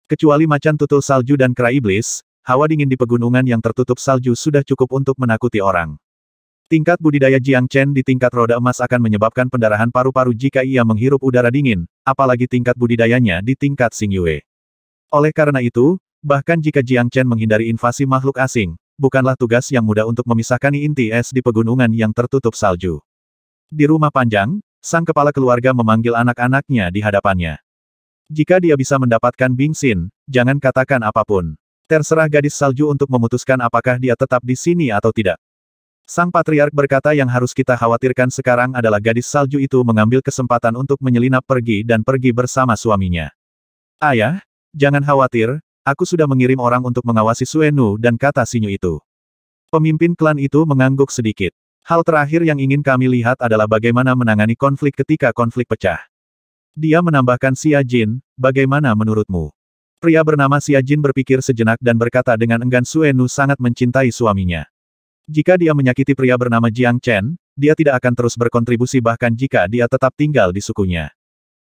Kecuali macan tutul salju dan kera iblis, hawa dingin di pegunungan yang tertutup salju sudah cukup untuk menakuti orang. Tingkat budidaya Jiang Chen di tingkat roda emas akan menyebabkan pendarahan paru-paru jika ia menghirup udara dingin, apalagi tingkat budidayanya di tingkat Sing Yue. Oleh karena itu, bahkan jika Jiang Chen menghindari invasi makhluk asing, bukanlah tugas yang mudah untuk memisahkan inti es di pegunungan yang tertutup salju. Di rumah panjang, sang kepala keluarga memanggil anak-anaknya di hadapannya. Jika dia bisa mendapatkan Bing Xin, jangan katakan apapun. Terserah gadis salju untuk memutuskan apakah dia tetap di sini atau tidak. Sang patriark berkata yang harus kita khawatirkan sekarang adalah gadis salju itu mengambil kesempatan untuk menyelinap pergi dan pergi bersama suaminya. Ayah, jangan khawatir, aku sudah mengirim orang untuk mengawasi Suenu dan kata sinyu itu. Pemimpin klan itu mengangguk sedikit. Hal terakhir yang ingin kami lihat adalah bagaimana menangani konflik ketika konflik pecah. Dia menambahkan Xia Jin, bagaimana menurutmu? Pria bernama Xia Jin berpikir sejenak dan berkata dengan enggan Suenu sangat mencintai suaminya. Jika dia menyakiti pria bernama Jiang Chen, dia tidak akan terus berkontribusi bahkan jika dia tetap tinggal di sukunya.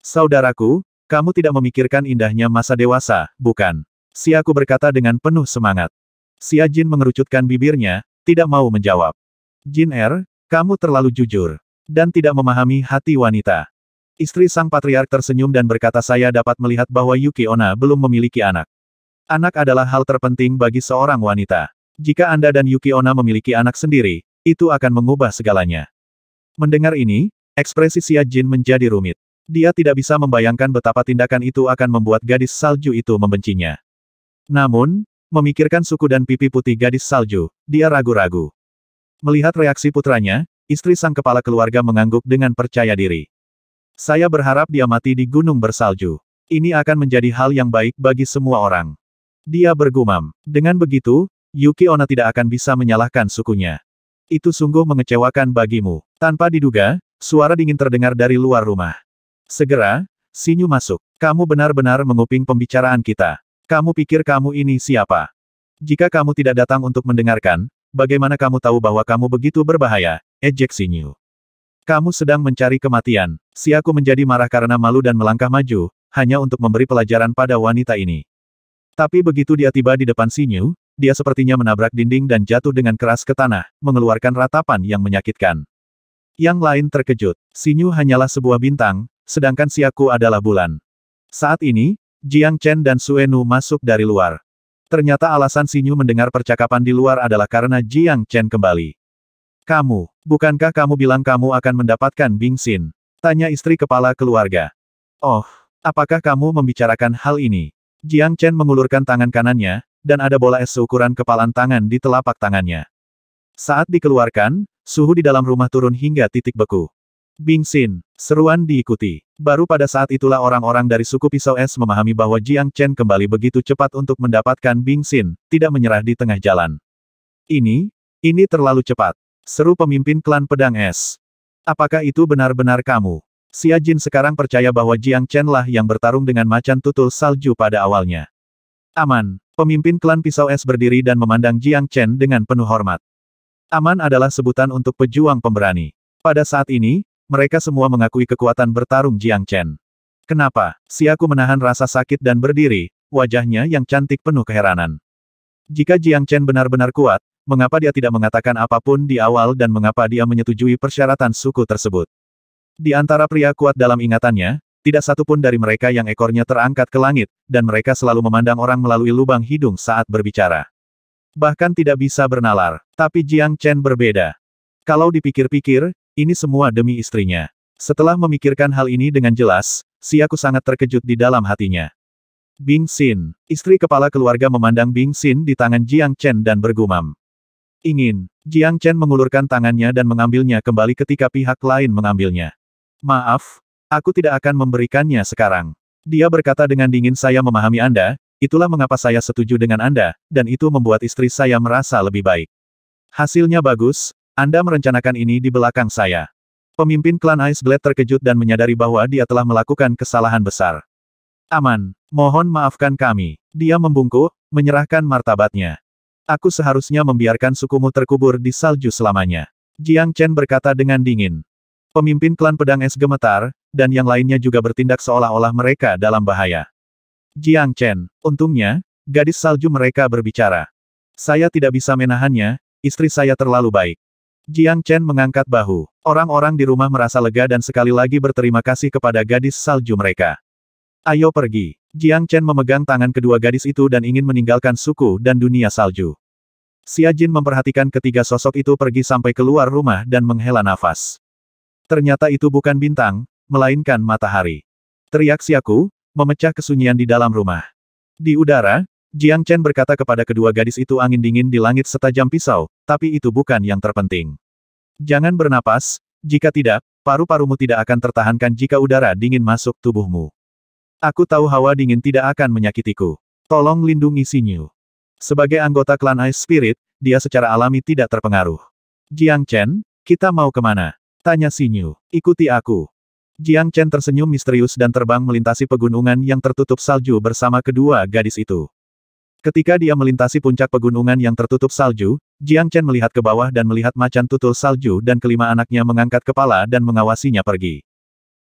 Saudaraku, kamu tidak memikirkan indahnya masa dewasa, bukan? Siaku berkata dengan penuh semangat. Xia Jin mengerucutkan bibirnya, tidak mau menjawab. Jin Er, kamu terlalu jujur. Dan tidak memahami hati wanita. Istri sang patriark tersenyum dan berkata saya dapat melihat bahwa Yuki Ona belum memiliki anak. Anak adalah hal terpenting bagi seorang wanita. Jika Anda dan Yuki Ona memiliki anak sendiri, itu akan mengubah segalanya. Mendengar ini, ekspresi Xia Jin menjadi rumit. Dia tidak bisa membayangkan betapa tindakan itu akan membuat gadis salju itu membencinya. Namun, memikirkan suku dan pipi putih gadis salju, dia ragu-ragu. Melihat reaksi putranya, istri sang kepala keluarga mengangguk dengan percaya diri. Saya berharap dia mati di gunung bersalju. Ini akan menjadi hal yang baik bagi semua orang. Dia bergumam. Dengan begitu, Yuki Ona tidak akan bisa menyalahkan sukunya. Itu sungguh mengecewakan bagimu. Tanpa diduga, suara dingin terdengar dari luar rumah. Segera, Sinyu masuk. Kamu benar-benar menguping pembicaraan kita. Kamu pikir kamu ini siapa? Jika kamu tidak datang untuk mendengarkan, bagaimana kamu tahu bahwa kamu begitu berbahaya? Ejek Sinyu. Kamu sedang mencari kematian. Si aku menjadi marah karena malu dan melangkah maju, hanya untuk memberi pelajaran pada wanita ini. Tapi begitu dia tiba di depan Sinyu, dia sepertinya menabrak dinding dan jatuh dengan keras ke tanah, mengeluarkan ratapan yang menyakitkan. Yang lain terkejut. Sinyu hanyalah sebuah bintang, sedangkan Siaku adalah bulan. Saat ini, Jiang Chen dan Suenu masuk dari luar. Ternyata alasan Sinyu mendengar percakapan di luar adalah karena Jiang Chen kembali. Kamu, bukankah kamu bilang kamu akan mendapatkan bingsin? Tanya istri kepala keluarga. Oh, apakah kamu membicarakan hal ini? Jiang Chen mengulurkan tangan kanannya, dan ada bola es seukuran kepalan tangan di telapak tangannya. Saat dikeluarkan, suhu di dalam rumah turun hingga titik beku. Bingsin, seruan diikuti. Baru pada saat itulah orang-orang dari suku Pisau Es memahami bahwa Jiang Chen kembali begitu cepat untuk mendapatkan Bingsin, tidak menyerah di tengah jalan. Ini, ini terlalu cepat. Seru pemimpin klan pedang es. Apakah itu benar-benar kamu? Xia Jin sekarang percaya bahwa Jiang Chen lah yang bertarung dengan macan tutul salju pada awalnya. Aman, pemimpin klan pisau es berdiri dan memandang Jiang Chen dengan penuh hormat. Aman adalah sebutan untuk pejuang pemberani. Pada saat ini, mereka semua mengakui kekuatan bertarung Jiang Chen. Kenapa? si aku menahan rasa sakit dan berdiri, wajahnya yang cantik penuh keheranan. Jika Jiang Chen benar-benar kuat, mengapa dia tidak mengatakan apapun di awal dan mengapa dia menyetujui persyaratan suku tersebut. Di antara pria kuat dalam ingatannya, tidak satupun dari mereka yang ekornya terangkat ke langit, dan mereka selalu memandang orang melalui lubang hidung saat berbicara. Bahkan tidak bisa bernalar. Tapi Jiang Chen berbeda. Kalau dipikir-pikir, ini semua demi istrinya. Setelah memikirkan hal ini dengan jelas, si aku sangat terkejut di dalam hatinya. Bing Xin, istri kepala keluarga memandang Bing Xin di tangan Jiang Chen dan bergumam. Ingin. Jiang Chen mengulurkan tangannya dan mengambilnya kembali ketika pihak lain mengambilnya. Maaf, aku tidak akan memberikannya sekarang. Dia berkata dengan dingin saya memahami Anda, itulah mengapa saya setuju dengan Anda, dan itu membuat istri saya merasa lebih baik. Hasilnya bagus, Anda merencanakan ini di belakang saya. Pemimpin klan Ice Blade terkejut dan menyadari bahwa dia telah melakukan kesalahan besar. Aman, mohon maafkan kami. Dia membungkuk, menyerahkan martabatnya. Aku seharusnya membiarkan sukumu terkubur di salju selamanya. Jiang Chen berkata dengan dingin. Pemimpin klan pedang es gemetar, dan yang lainnya juga bertindak seolah-olah mereka dalam bahaya. Jiang Chen, untungnya, gadis salju mereka berbicara. Saya tidak bisa menahannya, istri saya terlalu baik. Jiang Chen mengangkat bahu. Orang-orang di rumah merasa lega dan sekali lagi berterima kasih kepada gadis salju mereka. Ayo pergi. Jiang Chen memegang tangan kedua gadis itu dan ingin meninggalkan suku dan dunia salju. Xia Jin memperhatikan ketiga sosok itu pergi sampai keluar rumah dan menghela nafas. Ternyata itu bukan bintang, melainkan matahari. Teriak siaku, memecah kesunyian di dalam rumah. Di udara, Jiang Chen berkata kepada kedua gadis itu angin dingin di langit setajam pisau, tapi itu bukan yang terpenting. Jangan bernapas, jika tidak, paru-parumu tidak akan tertahankan jika udara dingin masuk tubuhmu. Aku tahu hawa dingin tidak akan menyakitiku. Tolong lindungi Sinyu. Sebagai anggota klan Ice Spirit, dia secara alami tidak terpengaruh. Jiang Chen, kita mau kemana? Tanya Sinyu. Ikuti aku. Jiang Chen tersenyum misterius dan terbang melintasi pegunungan yang tertutup salju bersama kedua gadis itu. Ketika dia melintasi puncak pegunungan yang tertutup salju, Jiang Chen melihat ke bawah dan melihat macan tutul salju dan kelima anaknya mengangkat kepala dan mengawasinya pergi.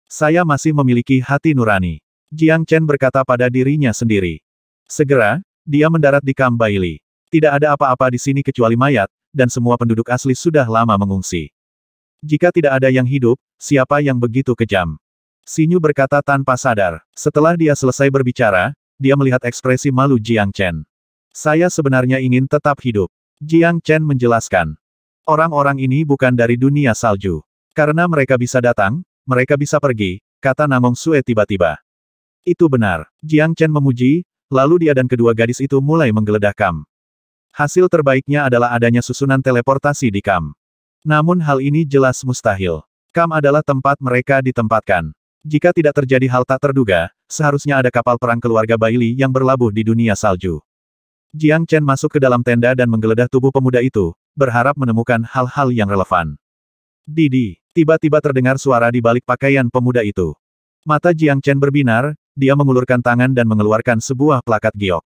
Saya masih memiliki hati nurani. Jiang Chen berkata pada dirinya sendiri. Segera, dia mendarat di Kam Baili. Tidak ada apa-apa di sini kecuali mayat, dan semua penduduk asli sudah lama mengungsi. Jika tidak ada yang hidup, siapa yang begitu kejam? Sinyu berkata tanpa sadar. Setelah dia selesai berbicara, dia melihat ekspresi malu Jiang Chen. Saya sebenarnya ingin tetap hidup. Jiang Chen menjelaskan. Orang-orang ini bukan dari dunia salju. Karena mereka bisa datang, mereka bisa pergi, kata Namong Sue tiba-tiba. Itu benar. Jiang Chen memuji, lalu dia dan kedua gadis itu mulai menggeledah Kam. Hasil terbaiknya adalah adanya susunan teleportasi di Kam. Namun hal ini jelas mustahil. Kam adalah tempat mereka ditempatkan. Jika tidak terjadi hal tak terduga, seharusnya ada kapal perang keluarga Baili yang berlabuh di dunia salju. Jiang Chen masuk ke dalam tenda dan menggeledah tubuh pemuda itu, berharap menemukan hal-hal yang relevan. Didi, tiba-tiba terdengar suara di balik pakaian pemuda itu. Mata Jiang Chen berbinar, dia mengulurkan tangan dan mengeluarkan sebuah plakat giok.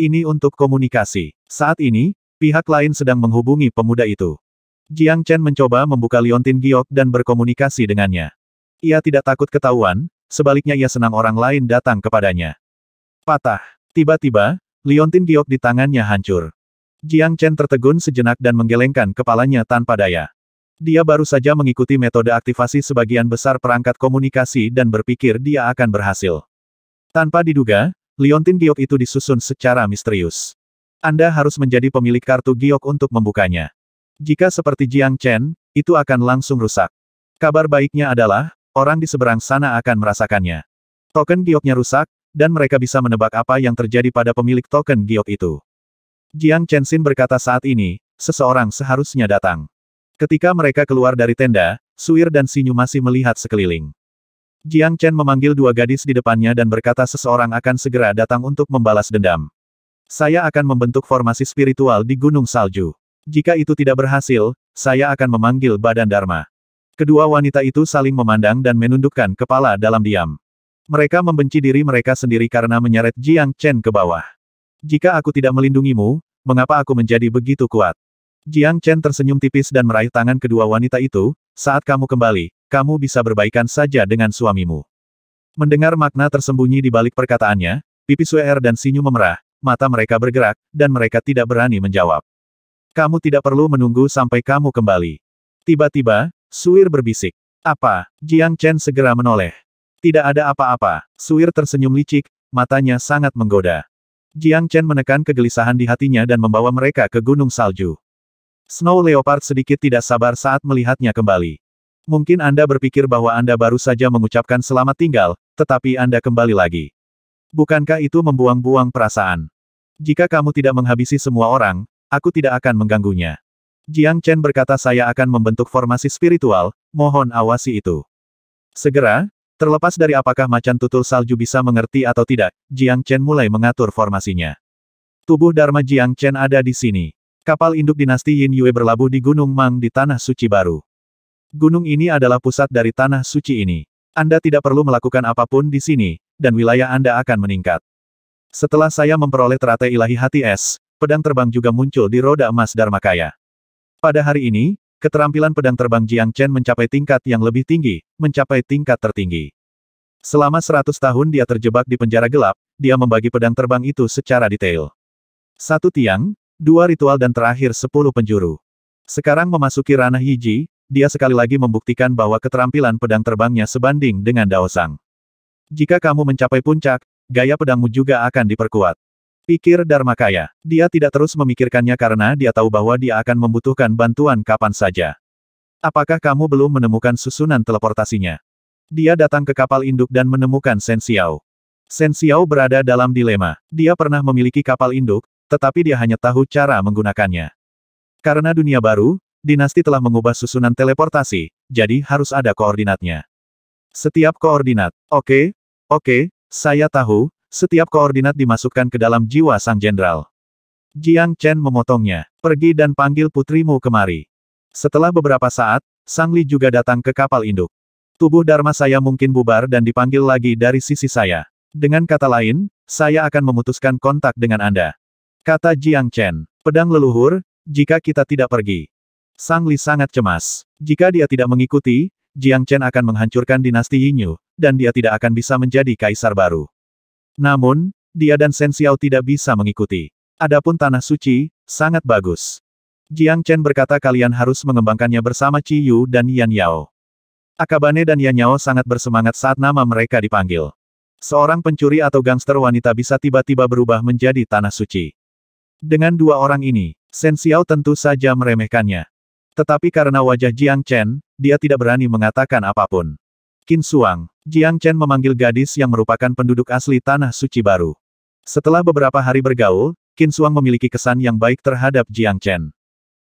Ini untuk komunikasi. Saat ini, pihak lain sedang menghubungi pemuda itu. Jiang Chen mencoba membuka liontin giok dan berkomunikasi dengannya. Ia tidak takut ketahuan, sebaliknya ia senang orang lain datang kepadanya. Patah. Tiba-tiba, liontin giok di tangannya hancur. Jiang Chen tertegun sejenak dan menggelengkan kepalanya tanpa daya. Dia baru saja mengikuti metode aktivasi sebagian besar perangkat komunikasi dan berpikir dia akan berhasil. Tanpa diduga, liontin giok itu disusun secara misterius. Anda harus menjadi pemilik kartu giok untuk membukanya. Jika seperti Jiang Chen, itu akan langsung rusak. Kabar baiknya adalah, orang di seberang sana akan merasakannya. Token gioknya rusak, dan mereka bisa menebak apa yang terjadi pada pemilik token giok itu. Jiang Xin berkata saat ini, seseorang seharusnya datang. Ketika mereka keluar dari tenda, Suir dan Sinyu masih melihat sekeliling. Jiang Chen memanggil dua gadis di depannya dan berkata seseorang akan segera datang untuk membalas dendam. Saya akan membentuk formasi spiritual di Gunung Salju. Jika itu tidak berhasil, saya akan memanggil Badan Dharma. Kedua wanita itu saling memandang dan menundukkan kepala dalam diam. Mereka membenci diri mereka sendiri karena menyeret Jiang Chen ke bawah. Jika aku tidak melindungimu, mengapa aku menjadi begitu kuat? Jiang Chen tersenyum tipis dan meraih tangan kedua wanita itu, saat kamu kembali, kamu bisa berbaikan saja dengan suamimu. Mendengar makna tersembunyi di balik perkataannya, pipi Suer dan Sinyu memerah, mata mereka bergerak, dan mereka tidak berani menjawab. Kamu tidak perlu menunggu sampai kamu kembali. Tiba-tiba, Suir berbisik. Apa? Jiang Chen segera menoleh. Tidak ada apa-apa. Suir tersenyum licik, matanya sangat menggoda. Jiang Chen menekan kegelisahan di hatinya dan membawa mereka ke gunung salju. Snow Leopard sedikit tidak sabar saat melihatnya kembali. Mungkin Anda berpikir bahwa Anda baru saja mengucapkan selamat tinggal, tetapi Anda kembali lagi. Bukankah itu membuang-buang perasaan? Jika kamu tidak menghabisi semua orang, aku tidak akan mengganggunya. Jiang Chen berkata saya akan membentuk formasi spiritual, mohon awasi itu. Segera, terlepas dari apakah macan tutul salju bisa mengerti atau tidak, Jiang Chen mulai mengatur formasinya. Tubuh Dharma Jiang Chen ada di sini. Kapal induk dinasti Yin Yue berlabuh di Gunung Mang di Tanah Suci Baru. Gunung ini adalah pusat dari Tanah Suci ini. Anda tidak perlu melakukan apapun di sini, dan wilayah Anda akan meningkat. Setelah saya memperoleh teratai ilahi hati es, pedang terbang juga muncul di roda emas Dharmakaya. Pada hari ini, keterampilan pedang terbang Jiang Chen mencapai tingkat yang lebih tinggi, mencapai tingkat tertinggi. Selama 100 tahun dia terjebak di penjara gelap, dia membagi pedang terbang itu secara detail. Satu tiang, Dua ritual dan terakhir sepuluh penjuru. Sekarang memasuki ranah Yiji, dia sekali lagi membuktikan bahwa keterampilan pedang terbangnya sebanding dengan Dao Sang. Jika kamu mencapai puncak, gaya pedangmu juga akan diperkuat. Pikir Dharma Kaya. Dia tidak terus memikirkannya karena dia tahu bahwa dia akan membutuhkan bantuan kapan saja. Apakah kamu belum menemukan susunan teleportasinya? Dia datang ke kapal induk dan menemukan Sen Xiao. Sen Xiao berada dalam dilema. Dia pernah memiliki kapal induk, tetapi dia hanya tahu cara menggunakannya. Karena dunia baru, dinasti telah mengubah susunan teleportasi, jadi harus ada koordinatnya. Setiap koordinat, oke, okay, oke, okay, saya tahu, setiap koordinat dimasukkan ke dalam jiwa sang jenderal. Jiang Chen memotongnya, pergi dan panggil putrimu kemari. Setelah beberapa saat, Sang Li juga datang ke kapal induk. Tubuh Dharma saya mungkin bubar dan dipanggil lagi dari sisi saya. Dengan kata lain, saya akan memutuskan kontak dengan Anda. Kata Jiang Chen. Pedang leluhur, jika kita tidak pergi. Sang Li sangat cemas. Jika dia tidak mengikuti, Jiang Chen akan menghancurkan dinasti Yinyu, dan dia tidak akan bisa menjadi kaisar baru. Namun, dia dan Shen Xiao tidak bisa mengikuti. Adapun Tanah Suci, sangat bagus. Jiang Chen berkata kalian harus mengembangkannya bersama Qi Yu dan Yan Yao. Akabane dan Yan Yao sangat bersemangat saat nama mereka dipanggil. Seorang pencuri atau gangster wanita bisa tiba-tiba berubah menjadi Tanah Suci. Dengan dua orang ini, Shen Xiao tentu saja meremehkannya. Tetapi karena wajah Jiang Chen, dia tidak berani mengatakan apapun. Qin Suang, Jiang Chen memanggil gadis yang merupakan penduduk asli Tanah Suci Baru. Setelah beberapa hari bergaul, Qin Suang memiliki kesan yang baik terhadap Jiang Chen.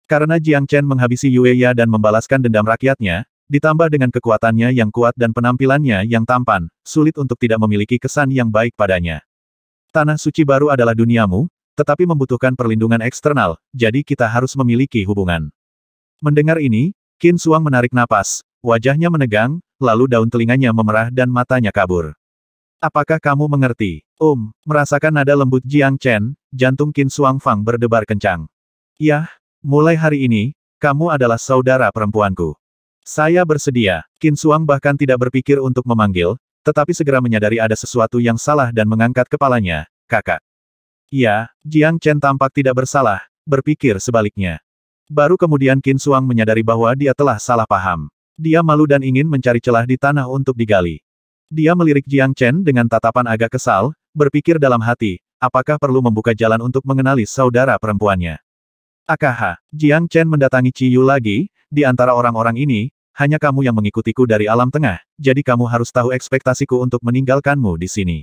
Karena Jiang Chen menghabisi Yueya dan membalaskan dendam rakyatnya, ditambah dengan kekuatannya yang kuat dan penampilannya yang tampan, sulit untuk tidak memiliki kesan yang baik padanya. Tanah suci baru adalah duniamu, tetapi membutuhkan perlindungan eksternal, jadi kita harus memiliki hubungan. Mendengar ini, Qin Suang menarik napas, wajahnya menegang, lalu daun telinganya memerah dan matanya kabur. Apakah kamu mengerti? Um, merasakan nada lembut Jiang Chen, jantung Qin Suang Fang berdebar kencang. Yah, mulai hari ini, kamu adalah saudara perempuanku. Saya bersedia. Qin Suang bahkan tidak berpikir untuk memanggil, tetapi segera menyadari ada sesuatu yang salah dan mengangkat kepalanya, kakak. Ya, Jiang Chen tampak tidak bersalah, berpikir sebaliknya. Baru kemudian Qin Suang menyadari bahwa dia telah salah paham. Dia malu dan ingin mencari celah di tanah untuk digali. Dia melirik Jiang Chen dengan tatapan agak kesal, berpikir dalam hati, apakah perlu membuka jalan untuk mengenali saudara perempuannya. Akaha, Jiang Chen mendatangi Ci Yu lagi, di antara orang-orang ini, hanya kamu yang mengikutiku dari alam tengah, jadi kamu harus tahu ekspektasiku untuk meninggalkanmu di sini.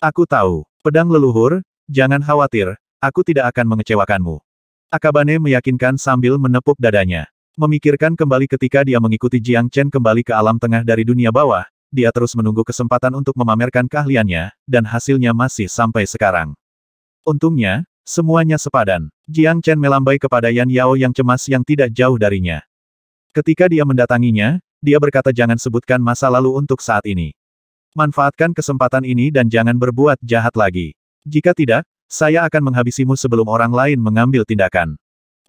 Aku tahu, pedang leluhur, Jangan khawatir, aku tidak akan mengecewakanmu. Akabane meyakinkan sambil menepuk dadanya. Memikirkan kembali ketika dia mengikuti Jiang Chen kembali ke alam tengah dari dunia bawah, dia terus menunggu kesempatan untuk memamerkan keahliannya, dan hasilnya masih sampai sekarang. Untungnya, semuanya sepadan. Jiang Chen melambai kepada Yan Yao yang cemas yang tidak jauh darinya. Ketika dia mendatanginya, dia berkata jangan sebutkan masa lalu untuk saat ini. Manfaatkan kesempatan ini dan jangan berbuat jahat lagi. Jika tidak, saya akan menghabisimu sebelum orang lain mengambil tindakan.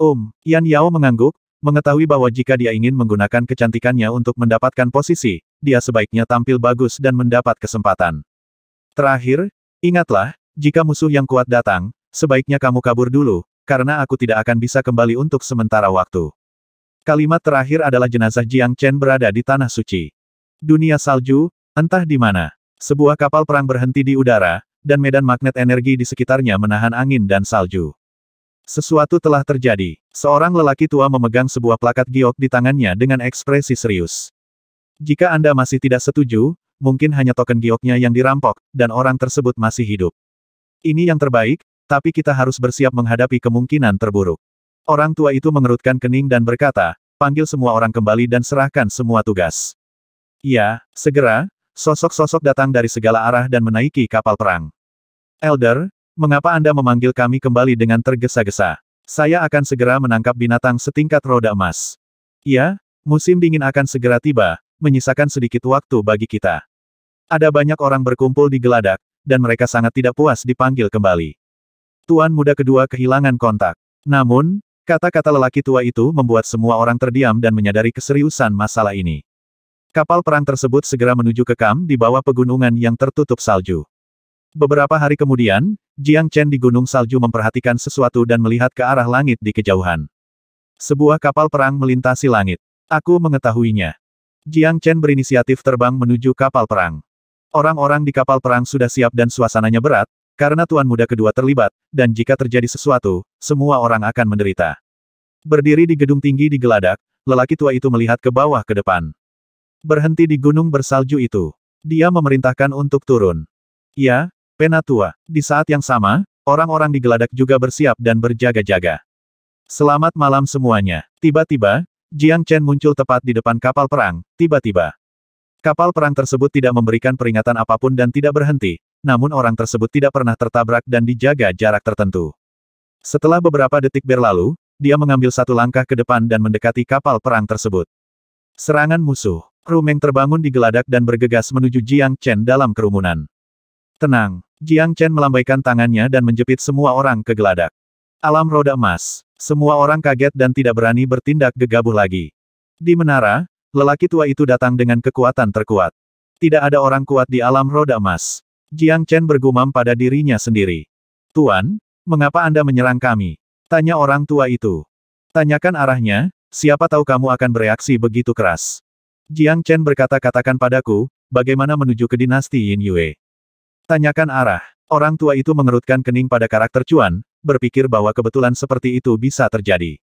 Um, Yan Yao mengangguk, mengetahui bahwa jika dia ingin menggunakan kecantikannya untuk mendapatkan posisi, dia sebaiknya tampil bagus dan mendapat kesempatan. Terakhir, ingatlah, jika musuh yang kuat datang, sebaiknya kamu kabur dulu, karena aku tidak akan bisa kembali untuk sementara waktu. Kalimat terakhir adalah jenazah Jiang Chen berada di Tanah Suci. Dunia salju, entah di mana. Sebuah kapal perang berhenti di udara, dan medan magnet energi di sekitarnya menahan angin dan salju. Sesuatu telah terjadi. Seorang lelaki tua memegang sebuah plakat giok di tangannya dengan ekspresi serius. Jika Anda masih tidak setuju, mungkin hanya token gioknya yang dirampok, dan orang tersebut masih hidup. Ini yang terbaik, tapi kita harus bersiap menghadapi kemungkinan terburuk. Orang tua itu mengerutkan kening dan berkata, panggil semua orang kembali dan serahkan semua tugas. Ya, segera, Sosok-sosok datang dari segala arah dan menaiki kapal perang. Elder, mengapa Anda memanggil kami kembali dengan tergesa-gesa? Saya akan segera menangkap binatang setingkat roda emas. Iya, musim dingin akan segera tiba, menyisakan sedikit waktu bagi kita. Ada banyak orang berkumpul di geladak, dan mereka sangat tidak puas dipanggil kembali. Tuan muda kedua kehilangan kontak. Namun, Kata-kata lelaki tua itu membuat semua orang terdiam dan menyadari keseriusan masalah ini. Kapal perang tersebut segera menuju ke Kam di bawah pegunungan yang tertutup salju. Beberapa hari kemudian, Jiang Chen di Gunung Salju memperhatikan sesuatu dan melihat ke arah langit di kejauhan. Sebuah kapal perang melintasi langit. Aku mengetahuinya. Jiang Chen berinisiatif terbang menuju kapal perang. Orang-orang di kapal perang sudah siap dan suasananya berat, karena tuan muda kedua terlibat, dan jika terjadi sesuatu, semua orang akan menderita. Berdiri di gedung tinggi di geladak, lelaki tua itu melihat ke bawah ke depan. Berhenti di gunung bersalju itu. Dia memerintahkan untuk turun. Ya, Penatua. Di saat yang sama, orang-orang di geladak juga bersiap dan berjaga-jaga. Selamat malam semuanya. Tiba-tiba, Jiang Chen muncul tepat di depan kapal perang, tiba-tiba. Kapal perang tersebut tidak memberikan peringatan apapun dan tidak berhenti, namun orang tersebut tidak pernah tertabrak dan dijaga jarak tertentu. Setelah beberapa detik berlalu, dia mengambil satu langkah ke depan dan mendekati kapal perang tersebut. Serangan musuh. Rumeng terbangun di geladak dan bergegas menuju Jiang Chen dalam kerumunan. Tenang. Jiang Chen melambaikan tangannya dan menjepit semua orang ke geladak. Alam roda emas. Semua orang kaget dan tidak berani bertindak gegabah lagi. Di menara, lelaki tua itu datang dengan kekuatan terkuat. Tidak ada orang kuat di alam roda emas. Jiang Chen bergumam pada dirinya sendiri. Tuan, mengapa Anda menyerang kami? Tanya orang tua itu. Tanyakan arahnya, siapa tahu kamu akan bereaksi begitu keras. Jiang Chen berkata katakan padaku, bagaimana menuju ke dinasti Yin Yue. Tanyakan arah. Orang tua itu mengerutkan kening pada karakter Chuan, berpikir bahwa kebetulan seperti itu bisa terjadi.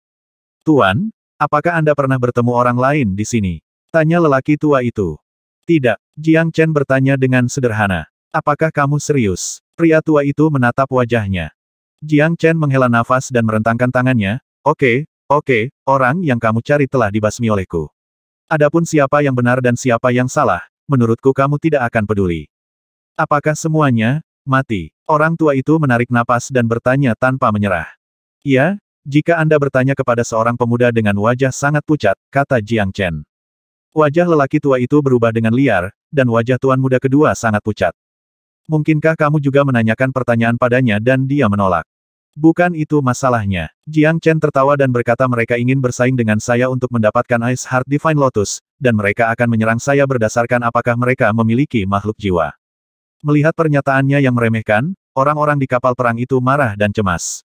Tuan, apakah Anda pernah bertemu orang lain di sini? Tanya lelaki tua itu. Tidak, Jiang Chen bertanya dengan sederhana. Apakah kamu serius? Pria tua itu menatap wajahnya. Jiang Chen menghela nafas dan merentangkan tangannya, Oke, okay, oke, okay, orang yang kamu cari telah dibasmi olehku. Adapun siapa yang benar dan siapa yang salah, menurutku kamu tidak akan peduli. Apakah semuanya mati? Orang tua itu menarik napas dan bertanya tanpa menyerah. Ya, jika Anda bertanya kepada seorang pemuda dengan wajah sangat pucat, kata Jiang Chen. Wajah lelaki tua itu berubah dengan liar, dan wajah tuan muda kedua sangat pucat. Mungkinkah kamu juga menanyakan pertanyaan padanya dan dia menolak? Bukan itu masalahnya. Jiang Chen tertawa dan berkata mereka ingin bersaing dengan saya untuk mendapatkan Ice Heart Divine Lotus, dan mereka akan menyerang saya berdasarkan apakah mereka memiliki makhluk jiwa. Melihat pernyataannya yang meremehkan, orang-orang di kapal perang itu marah dan cemas.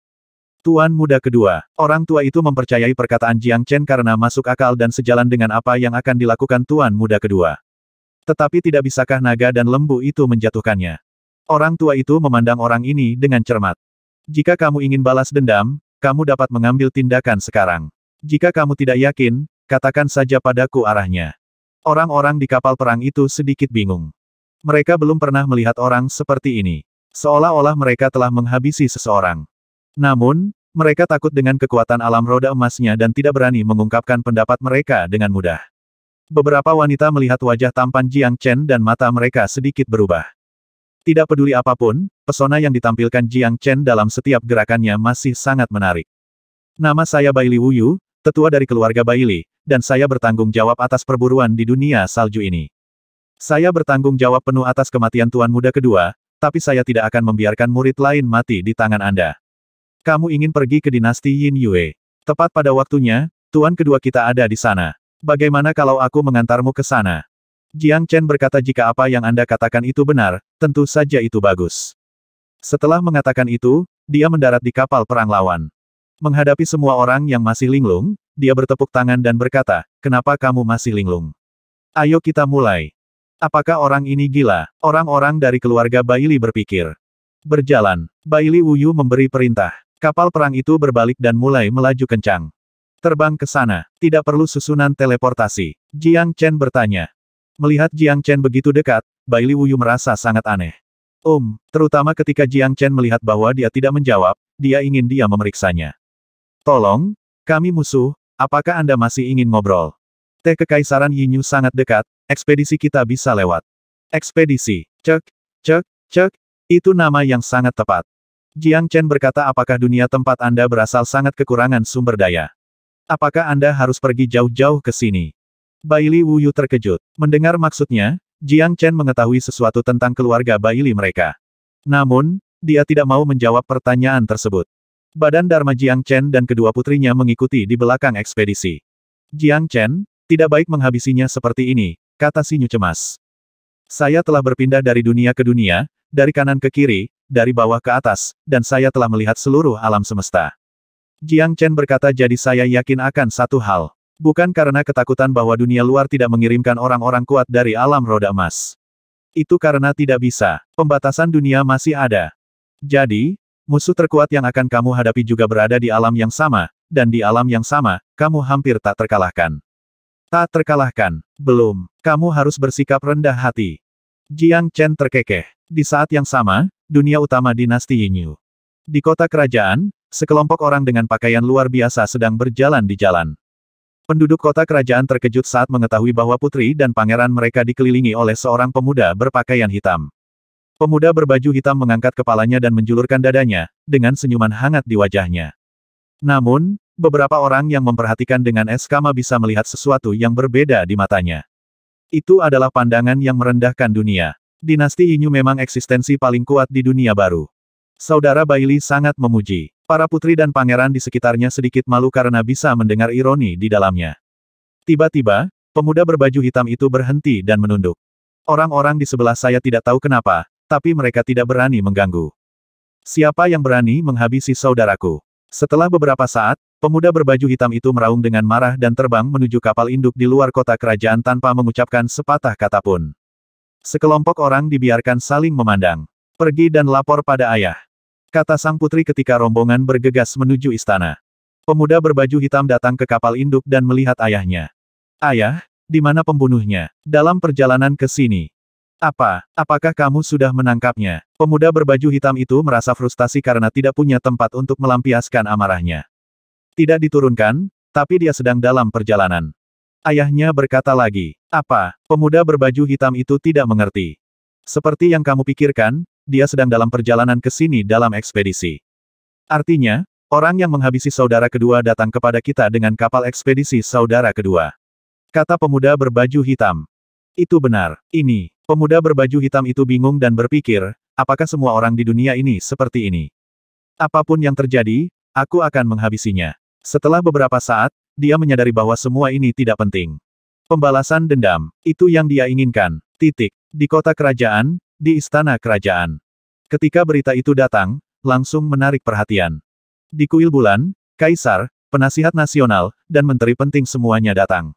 Tuan muda kedua, orang tua itu mempercayai perkataan Jiang Chen karena masuk akal dan sejalan dengan apa yang akan dilakukan tuan muda kedua. Tetapi tidak bisakah naga dan lembu itu menjatuhkannya? Orang tua itu memandang orang ini dengan cermat. Jika kamu ingin balas dendam, kamu dapat mengambil tindakan sekarang. Jika kamu tidak yakin, katakan saja padaku arahnya. Orang-orang di kapal perang itu sedikit bingung. Mereka belum pernah melihat orang seperti ini. Seolah-olah mereka telah menghabisi seseorang. Namun, mereka takut dengan kekuatan alam roda emasnya dan tidak berani mengungkapkan pendapat mereka dengan mudah. Beberapa wanita melihat wajah tampan Jiang Chen dan mata mereka sedikit berubah. Tidak peduli apapun, pesona yang ditampilkan Jiang Chen dalam setiap gerakannya masih sangat menarik. Nama saya Baili Wuyu, tetua dari keluarga Baili, dan saya bertanggung jawab atas perburuan di dunia salju ini. Saya bertanggung jawab penuh atas kematian Tuan Muda kedua, tapi saya tidak akan membiarkan murid lain mati di tangan Anda. Kamu ingin pergi ke dinasti Yin Yue. Tepat pada waktunya, Tuan kedua kita ada di sana. Bagaimana kalau aku mengantarmu ke sana? Jiang Chen berkata jika apa yang Anda katakan itu benar, tentu saja itu bagus. Setelah mengatakan itu, dia mendarat di kapal perang lawan. Menghadapi semua orang yang masih linglung, dia bertepuk tangan dan berkata, kenapa kamu masih linglung? Ayo kita mulai. Apakah orang ini gila? Orang-orang dari keluarga Baili berpikir. Berjalan, Baili Wuyu memberi perintah. Kapal perang itu berbalik dan mulai melaju kencang. Terbang ke sana, tidak perlu susunan teleportasi. Jiang Chen bertanya, Melihat Jiang Chen begitu dekat, Bai Li Wuyu merasa sangat aneh. um, terutama ketika Jiang Chen melihat bahwa dia tidak menjawab, dia ingin dia memeriksanya. Tolong, kami musuh, apakah Anda masih ingin ngobrol? Teh Kekaisaran Yinyu sangat dekat, ekspedisi kita bisa lewat. Ekspedisi, cek, cek, cek, itu nama yang sangat tepat. Jiang Chen berkata apakah dunia tempat Anda berasal sangat kekurangan sumber daya. Apakah Anda harus pergi jauh-jauh ke sini? Baili Wuyu terkejut. Mendengar maksudnya, Jiang Chen mengetahui sesuatu tentang keluarga Baili mereka. Namun, dia tidak mau menjawab pertanyaan tersebut. Badan Dharma Jiang Chen dan kedua putrinya mengikuti di belakang ekspedisi. Jiang Chen, tidak baik menghabisinya seperti ini, kata Sinyu cemas. Saya telah berpindah dari dunia ke dunia, dari kanan ke kiri, dari bawah ke atas, dan saya telah melihat seluruh alam semesta. Jiang Chen berkata jadi saya yakin akan satu hal. Bukan karena ketakutan bahwa dunia luar tidak mengirimkan orang-orang kuat dari alam roda emas. Itu karena tidak bisa. Pembatasan dunia masih ada. Jadi, musuh terkuat yang akan kamu hadapi juga berada di alam yang sama, dan di alam yang sama, kamu hampir tak terkalahkan. Tak terkalahkan. Belum. Kamu harus bersikap rendah hati. Jiang Chen terkekeh. Di saat yang sama, dunia utama dinasti Yingyu. Di kota kerajaan, sekelompok orang dengan pakaian luar biasa sedang berjalan di jalan. Penduduk kota kerajaan terkejut saat mengetahui bahwa putri dan pangeran mereka dikelilingi oleh seorang pemuda berpakaian hitam. Pemuda berbaju hitam mengangkat kepalanya dan menjulurkan dadanya, dengan senyuman hangat di wajahnya. Namun, beberapa orang yang memperhatikan dengan eskama bisa melihat sesuatu yang berbeda di matanya. Itu adalah pandangan yang merendahkan dunia. Dinasti Inyu memang eksistensi paling kuat di dunia baru. Saudara Bailey sangat memuji. Para putri dan pangeran di sekitarnya sedikit malu karena bisa mendengar ironi di dalamnya. Tiba-tiba, pemuda berbaju hitam itu berhenti dan menunduk. Orang-orang di sebelah saya tidak tahu kenapa, tapi mereka tidak berani mengganggu. Siapa yang berani menghabisi saudaraku? Setelah beberapa saat, pemuda berbaju hitam itu meraung dengan marah dan terbang menuju kapal induk di luar kota kerajaan tanpa mengucapkan sepatah kata pun. Sekelompok orang dibiarkan saling memandang. Pergi dan lapor pada ayah kata sang putri ketika rombongan bergegas menuju istana. Pemuda berbaju hitam datang ke kapal induk dan melihat ayahnya. Ayah, di mana pembunuhnya? Dalam perjalanan ke sini. Apa, apakah kamu sudah menangkapnya? Pemuda berbaju hitam itu merasa frustasi karena tidak punya tempat untuk melampiaskan amarahnya. Tidak diturunkan, tapi dia sedang dalam perjalanan. Ayahnya berkata lagi, apa, pemuda berbaju hitam itu tidak mengerti. Seperti yang kamu pikirkan, dia sedang dalam perjalanan ke sini dalam ekspedisi. Artinya, orang yang menghabisi saudara kedua datang kepada kita dengan kapal ekspedisi saudara kedua. Kata pemuda berbaju hitam. Itu benar, ini. Pemuda berbaju hitam itu bingung dan berpikir, apakah semua orang di dunia ini seperti ini? Apapun yang terjadi, aku akan menghabisinya. Setelah beberapa saat, dia menyadari bahwa semua ini tidak penting. Pembalasan dendam, itu yang dia inginkan. Titik. Di kota kerajaan, di istana kerajaan. Ketika berita itu datang, langsung menarik perhatian. Di kuil bulan, kaisar, penasihat nasional, dan menteri penting semuanya datang.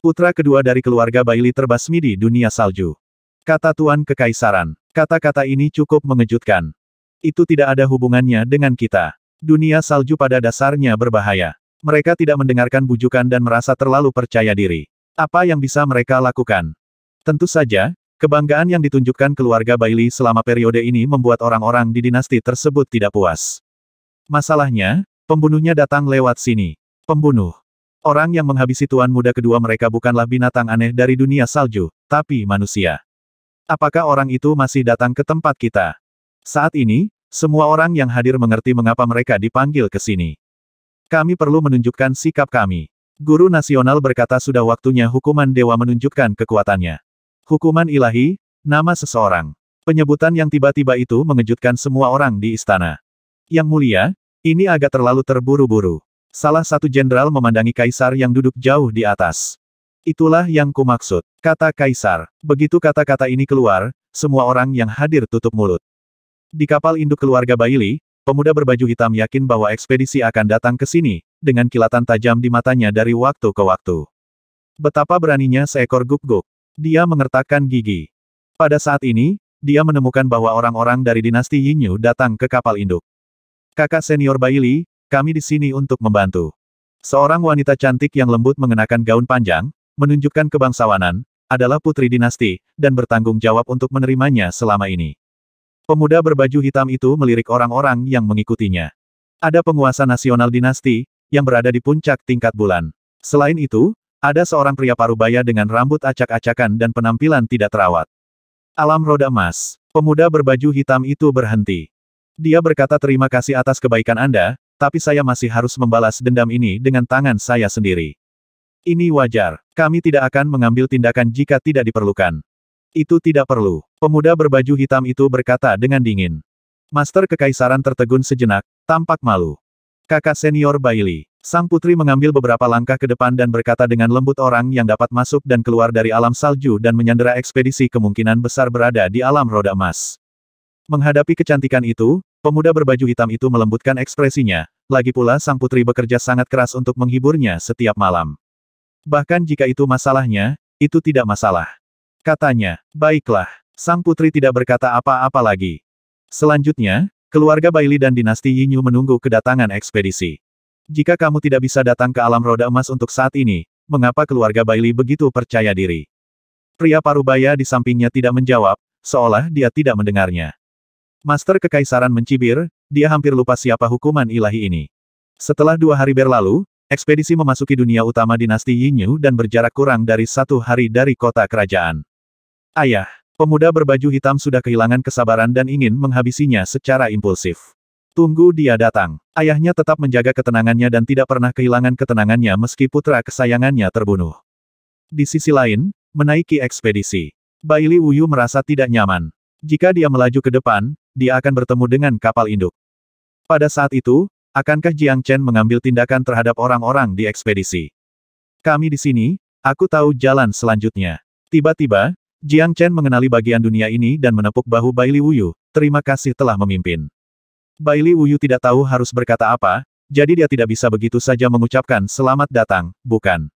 Putra kedua dari keluarga Bailey terbasmi di dunia salju. Kata Tuan Kekaisaran, kata-kata ini cukup mengejutkan. Itu tidak ada hubungannya dengan kita. Dunia salju pada dasarnya berbahaya. Mereka tidak mendengarkan bujukan dan merasa terlalu percaya diri. Apa yang bisa mereka lakukan? Tentu saja, Kebanggaan yang ditunjukkan keluarga Bailey selama periode ini membuat orang-orang di dinasti tersebut tidak puas. Masalahnya, pembunuhnya datang lewat sini. Pembunuh. Orang yang menghabisi tuan muda kedua mereka bukanlah binatang aneh dari dunia salju, tapi manusia. Apakah orang itu masih datang ke tempat kita? Saat ini, semua orang yang hadir mengerti mengapa mereka dipanggil ke sini. Kami perlu menunjukkan sikap kami. Guru nasional berkata sudah waktunya hukuman dewa menunjukkan kekuatannya. Hukuman ilahi, nama seseorang. Penyebutan yang tiba-tiba itu mengejutkan semua orang di istana. Yang mulia, ini agak terlalu terburu-buru. Salah satu jenderal memandangi kaisar yang duduk jauh di atas. Itulah yang kumaksud, kata kaisar. Begitu kata-kata ini keluar, semua orang yang hadir tutup mulut. Di kapal induk keluarga Baili, pemuda berbaju hitam yakin bahwa ekspedisi akan datang ke sini, dengan kilatan tajam di matanya dari waktu ke waktu. Betapa beraninya seekor guguk. Dia mengertakkan gigi. Pada saat ini, dia menemukan bahwa orang-orang dari dinasti Yinyu datang ke kapal induk. Kakak senior Baili, kami di sini untuk membantu. Seorang wanita cantik yang lembut mengenakan gaun panjang, menunjukkan kebangsawanan, adalah putri dinasti, dan bertanggung jawab untuk menerimanya selama ini. Pemuda berbaju hitam itu melirik orang-orang yang mengikutinya. Ada penguasa nasional dinasti, yang berada di puncak tingkat bulan. Selain itu, ada seorang pria parubaya dengan rambut acak-acakan dan penampilan tidak terawat. Alam roda emas. Pemuda berbaju hitam itu berhenti. Dia berkata terima kasih atas kebaikan Anda, tapi saya masih harus membalas dendam ini dengan tangan saya sendiri. Ini wajar. Kami tidak akan mengambil tindakan jika tidak diperlukan. Itu tidak perlu. Pemuda berbaju hitam itu berkata dengan dingin. Master Kekaisaran tertegun sejenak, tampak malu. Kakak senior Bailey. Sang putri mengambil beberapa langkah ke depan dan berkata dengan lembut orang yang dapat masuk dan keluar dari alam salju dan menyandera ekspedisi kemungkinan besar berada di alam roda emas. Menghadapi kecantikan itu, pemuda berbaju hitam itu melembutkan ekspresinya, lagi pula sang putri bekerja sangat keras untuk menghiburnya setiap malam. Bahkan jika itu masalahnya, itu tidak masalah. Katanya, baiklah, sang putri tidak berkata apa-apa lagi. Selanjutnya, Keluarga Baili dan dinasti Yinyu menunggu kedatangan ekspedisi. Jika kamu tidak bisa datang ke alam roda emas untuk saat ini, mengapa keluarga Baili begitu percaya diri? Pria parubaya di sampingnya tidak menjawab, seolah dia tidak mendengarnya. Master Kekaisaran mencibir, dia hampir lupa siapa hukuman ilahi ini. Setelah dua hari berlalu, ekspedisi memasuki dunia utama dinasti Yinyu dan berjarak kurang dari satu hari dari kota kerajaan. Ayah, Pemuda berbaju hitam sudah kehilangan kesabaran dan ingin menghabisinya secara impulsif. Tunggu dia datang. Ayahnya tetap menjaga ketenangannya dan tidak pernah kehilangan ketenangannya meski putra kesayangannya terbunuh. Di sisi lain, menaiki ekspedisi. Baili Wuyu merasa tidak nyaman. Jika dia melaju ke depan, dia akan bertemu dengan kapal induk. Pada saat itu, akankah Jiang Chen mengambil tindakan terhadap orang-orang di ekspedisi? Kami di sini, aku tahu jalan selanjutnya. Tiba-tiba, Jiang Chen mengenali bagian dunia ini dan menepuk bahu Bai Li Wuyu, terima kasih telah memimpin. Bai Li Wuyu tidak tahu harus berkata apa, jadi dia tidak bisa begitu saja mengucapkan selamat datang, bukan.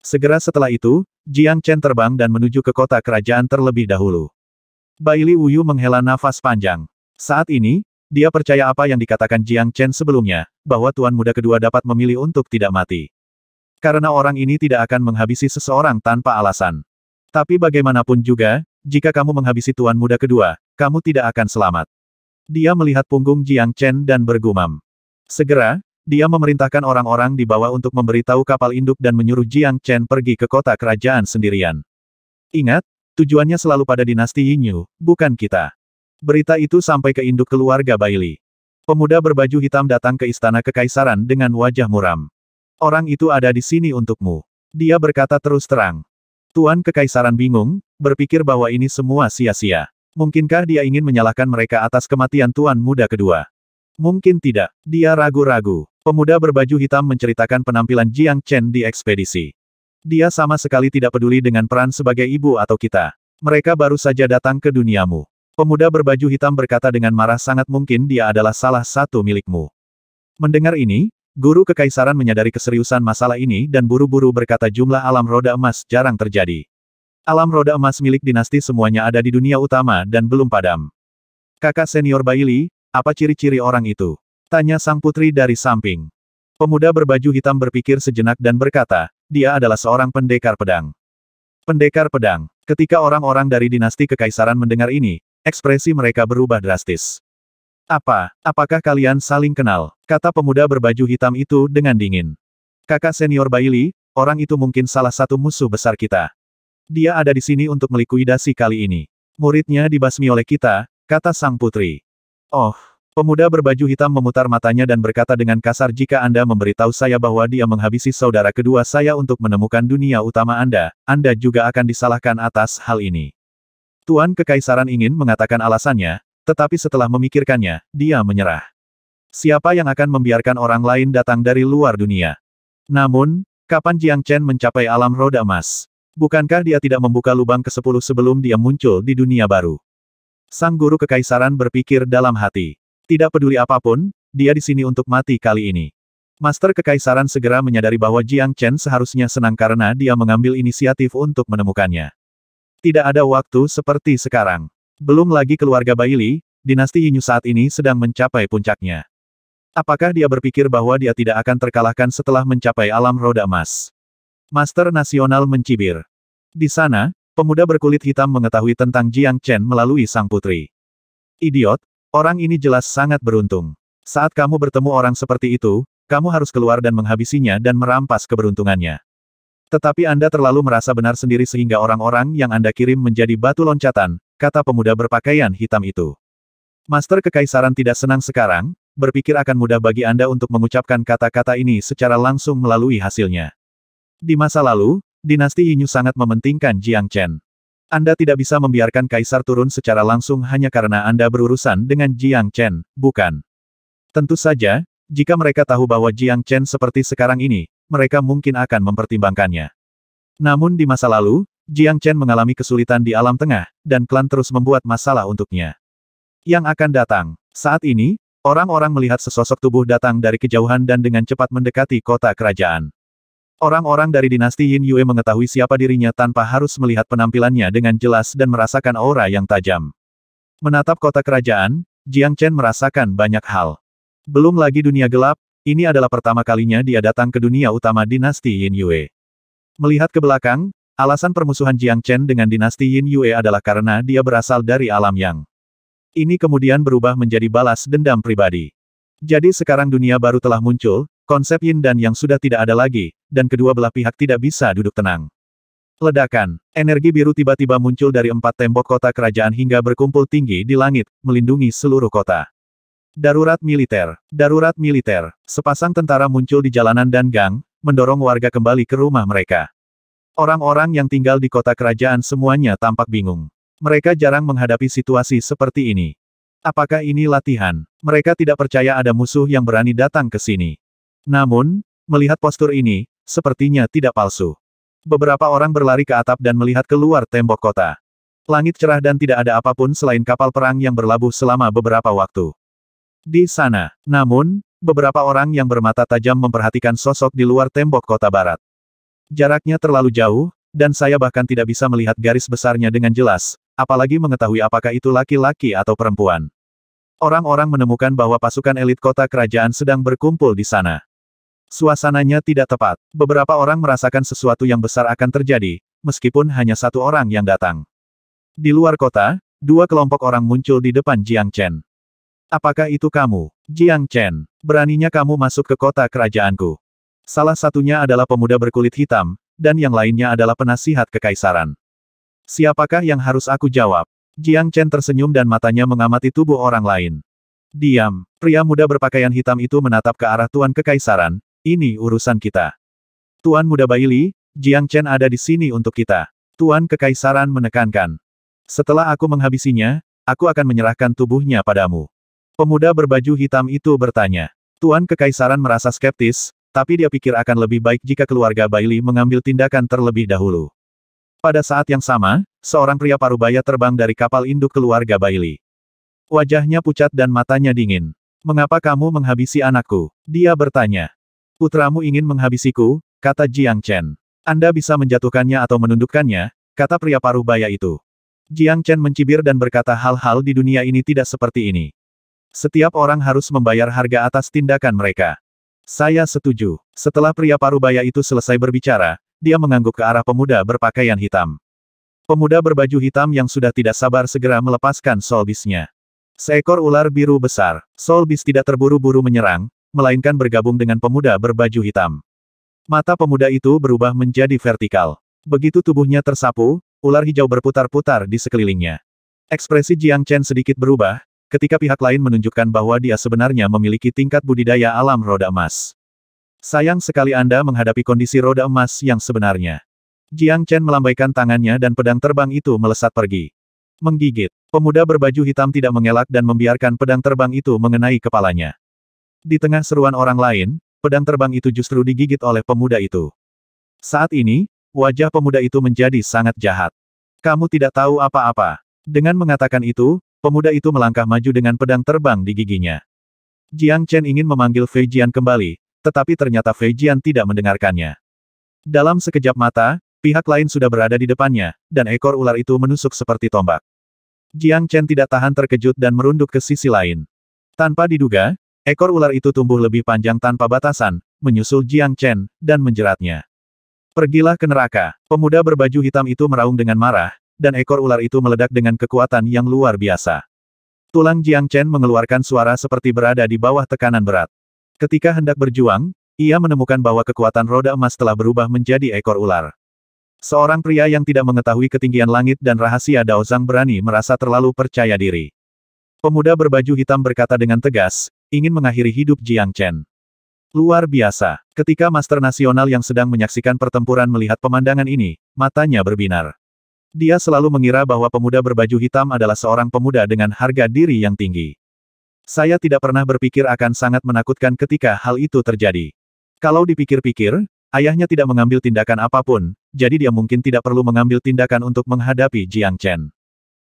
Segera setelah itu, Jiang Chen terbang dan menuju ke kota kerajaan terlebih dahulu. Bai Li Wuyu menghela nafas panjang. Saat ini, dia percaya apa yang dikatakan Jiang Chen sebelumnya, bahwa Tuan Muda kedua dapat memilih untuk tidak mati. Karena orang ini tidak akan menghabisi seseorang tanpa alasan. Tapi bagaimanapun juga, jika kamu menghabisi tuan muda kedua, kamu tidak akan selamat. Dia melihat punggung Jiang Chen dan bergumam. Segera, dia memerintahkan orang-orang di bawah untuk memberitahu kapal induk dan menyuruh Jiang Chen pergi ke kota kerajaan sendirian. Ingat, tujuannya selalu pada dinasti Yinyu, bukan kita. Berita itu sampai ke induk keluarga Baili. Pemuda berbaju hitam datang ke istana kekaisaran dengan wajah muram. Orang itu ada di sini untukmu. Dia berkata terus terang. Tuan Kekaisaran bingung, berpikir bahwa ini semua sia-sia. Mungkinkah dia ingin menyalahkan mereka atas kematian Tuan Muda kedua? Mungkin tidak. Dia ragu-ragu. Pemuda berbaju hitam menceritakan penampilan Jiang Chen di ekspedisi. Dia sama sekali tidak peduli dengan peran sebagai ibu atau kita. Mereka baru saja datang ke duniamu. Pemuda berbaju hitam berkata dengan marah sangat mungkin dia adalah salah satu milikmu. Mendengar ini, Guru Kekaisaran menyadari keseriusan masalah ini dan buru-buru berkata jumlah alam roda emas jarang terjadi. Alam roda emas milik dinasti semuanya ada di dunia utama dan belum padam. Kakak senior Baili, apa ciri-ciri orang itu? Tanya sang putri dari samping. Pemuda berbaju hitam berpikir sejenak dan berkata, dia adalah seorang pendekar pedang. Pendekar pedang. Ketika orang-orang dari dinasti kekaisaran mendengar ini, ekspresi mereka berubah drastis. Apa, apakah kalian saling kenal? Kata pemuda berbaju hitam itu dengan dingin. Kakak senior Bailey, orang itu mungkin salah satu musuh besar kita. Dia ada di sini untuk melikuidasi kali ini. Muridnya dibasmi oleh kita, kata sang putri. Oh, pemuda berbaju hitam memutar matanya dan berkata dengan kasar jika Anda memberitahu saya bahwa dia menghabisi saudara kedua saya untuk menemukan dunia utama Anda, Anda juga akan disalahkan atas hal ini. Tuan Kekaisaran ingin mengatakan alasannya, tetapi setelah memikirkannya, dia menyerah. Siapa yang akan membiarkan orang lain datang dari luar dunia? Namun, kapan Jiang Chen mencapai alam roda emas? Bukankah dia tidak membuka lubang ke-10 sebelum dia muncul di dunia baru? Sang guru kekaisaran berpikir dalam hati. Tidak peduli apapun, dia di sini untuk mati kali ini. Master kekaisaran segera menyadari bahwa Jiang Chen seharusnya senang karena dia mengambil inisiatif untuk menemukannya. Tidak ada waktu seperti sekarang. Belum lagi keluarga Baili, dinasti Yinyu saat ini sedang mencapai puncaknya. Apakah dia berpikir bahwa dia tidak akan terkalahkan setelah mencapai alam roda emas? Master Nasional mencibir. Di sana, pemuda berkulit hitam mengetahui tentang Jiang Chen melalui sang putri. Idiot, orang ini jelas sangat beruntung. Saat kamu bertemu orang seperti itu, kamu harus keluar dan menghabisinya dan merampas keberuntungannya. Tetapi Anda terlalu merasa benar sendiri sehingga orang-orang yang Anda kirim menjadi batu loncatan, kata pemuda berpakaian hitam itu. Master Kekaisaran tidak senang sekarang, berpikir akan mudah bagi Anda untuk mengucapkan kata-kata ini secara langsung melalui hasilnya. Di masa lalu, dinasti Yinyu sangat mementingkan Jiang Chen. Anda tidak bisa membiarkan kaisar turun secara langsung hanya karena Anda berurusan dengan Jiang Chen, bukan? Tentu saja, jika mereka tahu bahwa Jiang Chen seperti sekarang ini, mereka mungkin akan mempertimbangkannya. Namun di masa lalu, Jiang Chen mengalami kesulitan di alam tengah, dan klan terus membuat masalah untuknya. Yang akan datang, saat ini, orang-orang melihat sesosok tubuh datang dari kejauhan dan dengan cepat mendekati kota kerajaan. Orang-orang dari dinasti Yin Yue mengetahui siapa dirinya tanpa harus melihat penampilannya dengan jelas dan merasakan aura yang tajam. Menatap kota kerajaan, Jiang Chen merasakan banyak hal. Belum lagi dunia gelap, ini adalah pertama kalinya dia datang ke dunia utama dinasti Yin Yue. Melihat ke belakang, Alasan permusuhan Jiang Chen dengan dinasti Yin Yue adalah karena dia berasal dari alam yang. Ini kemudian berubah menjadi balas dendam pribadi. Jadi sekarang dunia baru telah muncul, konsep Yin dan Yang sudah tidak ada lagi, dan kedua belah pihak tidak bisa duduk tenang. Ledakan, energi biru tiba-tiba muncul dari empat tembok kota kerajaan hingga berkumpul tinggi di langit, melindungi seluruh kota. Darurat militer, darurat militer, sepasang tentara muncul di jalanan dan gang, mendorong warga kembali ke rumah mereka. Orang-orang yang tinggal di kota kerajaan semuanya tampak bingung. Mereka jarang menghadapi situasi seperti ini. Apakah ini latihan? Mereka tidak percaya ada musuh yang berani datang ke sini. Namun, melihat postur ini, sepertinya tidak palsu. Beberapa orang berlari ke atap dan melihat keluar tembok kota. Langit cerah dan tidak ada apapun selain kapal perang yang berlabuh selama beberapa waktu. Di sana, namun, beberapa orang yang bermata tajam memperhatikan sosok di luar tembok kota barat. Jaraknya terlalu jauh, dan saya bahkan tidak bisa melihat garis besarnya dengan jelas, apalagi mengetahui apakah itu laki-laki atau perempuan. Orang-orang menemukan bahwa pasukan elit kota kerajaan sedang berkumpul di sana. Suasananya tidak tepat. Beberapa orang merasakan sesuatu yang besar akan terjadi, meskipun hanya satu orang yang datang. Di luar kota, dua kelompok orang muncul di depan Jiang Chen. Apakah itu kamu, Jiang Chen? Beraninya kamu masuk ke kota kerajaanku. Salah satunya adalah pemuda berkulit hitam, dan yang lainnya adalah penasihat kekaisaran. Siapakah yang harus aku jawab? Jiang Chen tersenyum dan matanya mengamati tubuh orang lain. Diam, pria muda berpakaian hitam itu menatap ke arah Tuan Kekaisaran, ini urusan kita. Tuan Muda Baili, Jiang Chen ada di sini untuk kita. Tuan Kekaisaran menekankan. Setelah aku menghabisinya, aku akan menyerahkan tubuhnya padamu. Pemuda berbaju hitam itu bertanya. Tuan Kekaisaran merasa skeptis, tapi dia pikir akan lebih baik jika keluarga Bailey mengambil tindakan terlebih dahulu. Pada saat yang sama, seorang pria parubaya terbang dari kapal induk keluarga Bailey. Wajahnya pucat dan matanya dingin. Mengapa kamu menghabisi anakku? Dia bertanya. Putramu ingin menghabisiku, kata Jiang Chen. Anda bisa menjatuhkannya atau menundukkannya, kata pria parubaya itu. Jiang Chen mencibir dan berkata hal-hal di dunia ini tidak seperti ini. Setiap orang harus membayar harga atas tindakan mereka. Saya setuju. Setelah pria parubaya itu selesai berbicara, dia mengangguk ke arah pemuda berpakaian hitam. Pemuda berbaju hitam yang sudah tidak sabar segera melepaskan solbisnya. Seekor ular biru besar, solbis tidak terburu-buru menyerang, melainkan bergabung dengan pemuda berbaju hitam. Mata pemuda itu berubah menjadi vertikal. Begitu tubuhnya tersapu, ular hijau berputar-putar di sekelilingnya. Ekspresi Jiang Chen sedikit berubah, ketika pihak lain menunjukkan bahwa dia sebenarnya memiliki tingkat budidaya alam roda emas. Sayang sekali Anda menghadapi kondisi roda emas yang sebenarnya. Jiang Chen melambaikan tangannya dan pedang terbang itu melesat pergi. Menggigit, pemuda berbaju hitam tidak mengelak dan membiarkan pedang terbang itu mengenai kepalanya. Di tengah seruan orang lain, pedang terbang itu justru digigit oleh pemuda itu. Saat ini, wajah pemuda itu menjadi sangat jahat. Kamu tidak tahu apa-apa. Dengan mengatakan itu, Pemuda itu melangkah maju dengan pedang terbang di giginya. Jiang Chen ingin memanggil Fei Jian kembali, tetapi ternyata Fei Jian tidak mendengarkannya. Dalam sekejap mata, pihak lain sudah berada di depannya, dan ekor ular itu menusuk seperti tombak. Jiang Chen tidak tahan terkejut dan merunduk ke sisi lain. Tanpa diduga, ekor ular itu tumbuh lebih panjang tanpa batasan, menyusul Jiang Chen, dan menjeratnya. Pergilah ke neraka. Pemuda berbaju hitam itu meraung dengan marah, dan ekor ular itu meledak dengan kekuatan yang luar biasa. Tulang Jiang Chen mengeluarkan suara seperti berada di bawah tekanan berat. Ketika hendak berjuang, ia menemukan bahwa kekuatan roda emas telah berubah menjadi ekor ular. Seorang pria yang tidak mengetahui ketinggian langit dan rahasia Dao Zhang berani merasa terlalu percaya diri. Pemuda berbaju hitam berkata dengan tegas, ingin mengakhiri hidup Jiang Chen. Luar biasa, ketika Master Nasional yang sedang menyaksikan pertempuran melihat pemandangan ini, matanya berbinar. Dia selalu mengira bahwa pemuda berbaju hitam adalah seorang pemuda dengan harga diri yang tinggi. Saya tidak pernah berpikir akan sangat menakutkan ketika hal itu terjadi. Kalau dipikir-pikir, ayahnya tidak mengambil tindakan apapun, jadi dia mungkin tidak perlu mengambil tindakan untuk menghadapi Jiang Chen.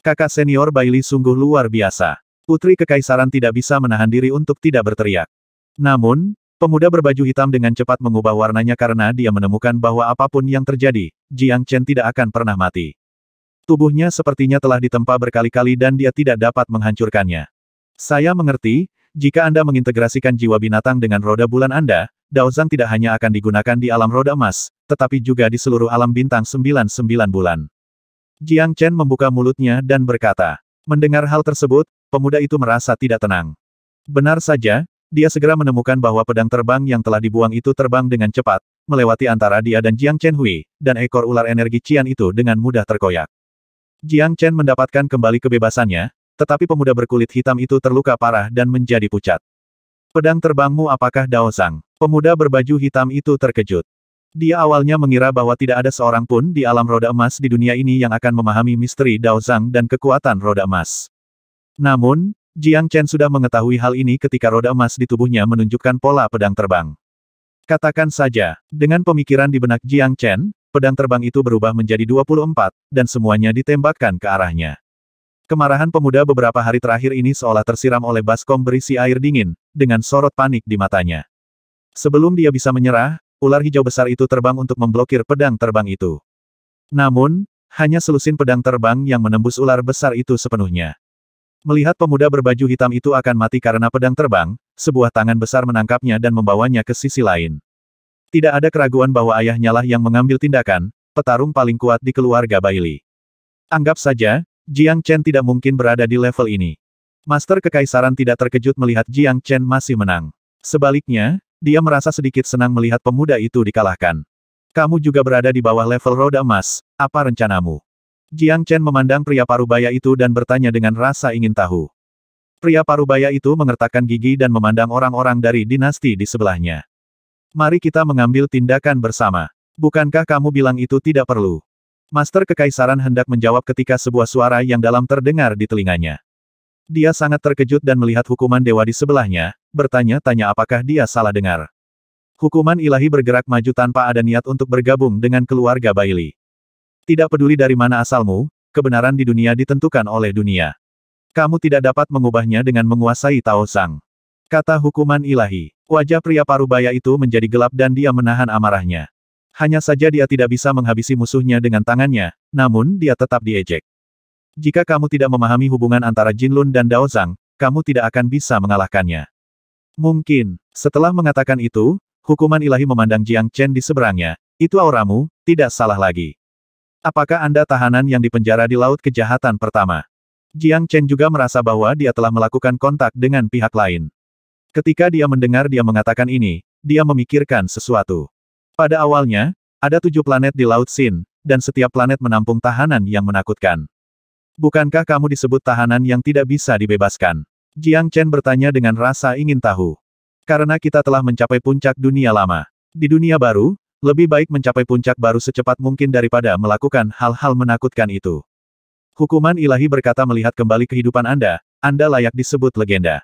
Kakak senior Bailey sungguh luar biasa. Putri Kekaisaran tidak bisa menahan diri untuk tidak berteriak. Namun, pemuda berbaju hitam dengan cepat mengubah warnanya karena dia menemukan bahwa apapun yang terjadi, Jiang Chen tidak akan pernah mati. Tubuhnya sepertinya telah ditempa berkali-kali dan dia tidak dapat menghancurkannya. Saya mengerti, jika Anda mengintegrasikan jiwa binatang dengan roda bulan Anda, Daozang tidak hanya akan digunakan di alam roda emas, tetapi juga di seluruh alam bintang 99 bulan. Jiang Chen membuka mulutnya dan berkata, mendengar hal tersebut, pemuda itu merasa tidak tenang. Benar saja, dia segera menemukan bahwa pedang terbang yang telah dibuang itu terbang dengan cepat, melewati antara dia dan Jiang Chen Hui, dan ekor ular energi Qian itu dengan mudah terkoyak. Jiang Chen mendapatkan kembali kebebasannya, tetapi pemuda berkulit hitam itu terluka parah dan menjadi pucat. Pedang terbangmu apakah Dao Zhang? Pemuda berbaju hitam itu terkejut. Dia awalnya mengira bahwa tidak ada seorang pun di alam roda emas di dunia ini yang akan memahami misteri Dao Zhang dan kekuatan roda emas. Namun, Jiang Chen sudah mengetahui hal ini ketika roda emas di tubuhnya menunjukkan pola pedang terbang. Katakan saja, dengan pemikiran di benak Jiang Chen, pedang terbang itu berubah menjadi 24, dan semuanya ditembakkan ke arahnya. Kemarahan pemuda beberapa hari terakhir ini seolah tersiram oleh baskom berisi air dingin, dengan sorot panik di matanya. Sebelum dia bisa menyerah, ular hijau besar itu terbang untuk memblokir pedang terbang itu. Namun, hanya selusin pedang terbang yang menembus ular besar itu sepenuhnya. Melihat pemuda berbaju hitam itu akan mati karena pedang terbang, sebuah tangan besar menangkapnya dan membawanya ke sisi lain. Tidak ada keraguan bahwa ayahnya lah yang mengambil tindakan, petarung paling kuat di keluarga Baili. Anggap saja, Jiang Chen tidak mungkin berada di level ini. Master Kekaisaran tidak terkejut melihat Jiang Chen masih menang. Sebaliknya, dia merasa sedikit senang melihat pemuda itu dikalahkan. Kamu juga berada di bawah level roda emas, apa rencanamu? Jiang Chen memandang pria parubaya itu dan bertanya dengan rasa ingin tahu. Pria parubaya itu mengertakkan gigi dan memandang orang-orang dari dinasti di sebelahnya. Mari kita mengambil tindakan bersama. Bukankah kamu bilang itu tidak perlu? Master Kekaisaran hendak menjawab ketika sebuah suara yang dalam terdengar di telinganya. Dia sangat terkejut dan melihat hukuman dewa di sebelahnya, bertanya-tanya apakah dia salah dengar. Hukuman ilahi bergerak maju tanpa ada niat untuk bergabung dengan keluarga Bailey. Tidak peduli dari mana asalmu, kebenaran di dunia ditentukan oleh dunia. Kamu tidak dapat mengubahnya dengan menguasai Tao Sang. Kata hukuman ilahi. Wajah pria parubaya itu menjadi gelap dan dia menahan amarahnya. Hanya saja dia tidak bisa menghabisi musuhnya dengan tangannya, namun dia tetap diejek. Jika kamu tidak memahami hubungan antara Jin Lun dan Dao Zhang kamu tidak akan bisa mengalahkannya. Mungkin, setelah mengatakan itu, hukuman ilahi memandang Jiang Chen di seberangnya, itu auramu, tidak salah lagi. Apakah Anda tahanan yang dipenjara di Laut Kejahatan pertama? Jiang Chen juga merasa bahwa dia telah melakukan kontak dengan pihak lain. Ketika dia mendengar dia mengatakan ini, dia memikirkan sesuatu. Pada awalnya, ada tujuh planet di Laut Sin, dan setiap planet menampung tahanan yang menakutkan. Bukankah kamu disebut tahanan yang tidak bisa dibebaskan? Jiang Chen bertanya dengan rasa ingin tahu. Karena kita telah mencapai puncak dunia lama. Di dunia baru, lebih baik mencapai puncak baru secepat mungkin daripada melakukan hal-hal menakutkan itu. Hukuman ilahi berkata melihat kembali kehidupan Anda, Anda layak disebut legenda.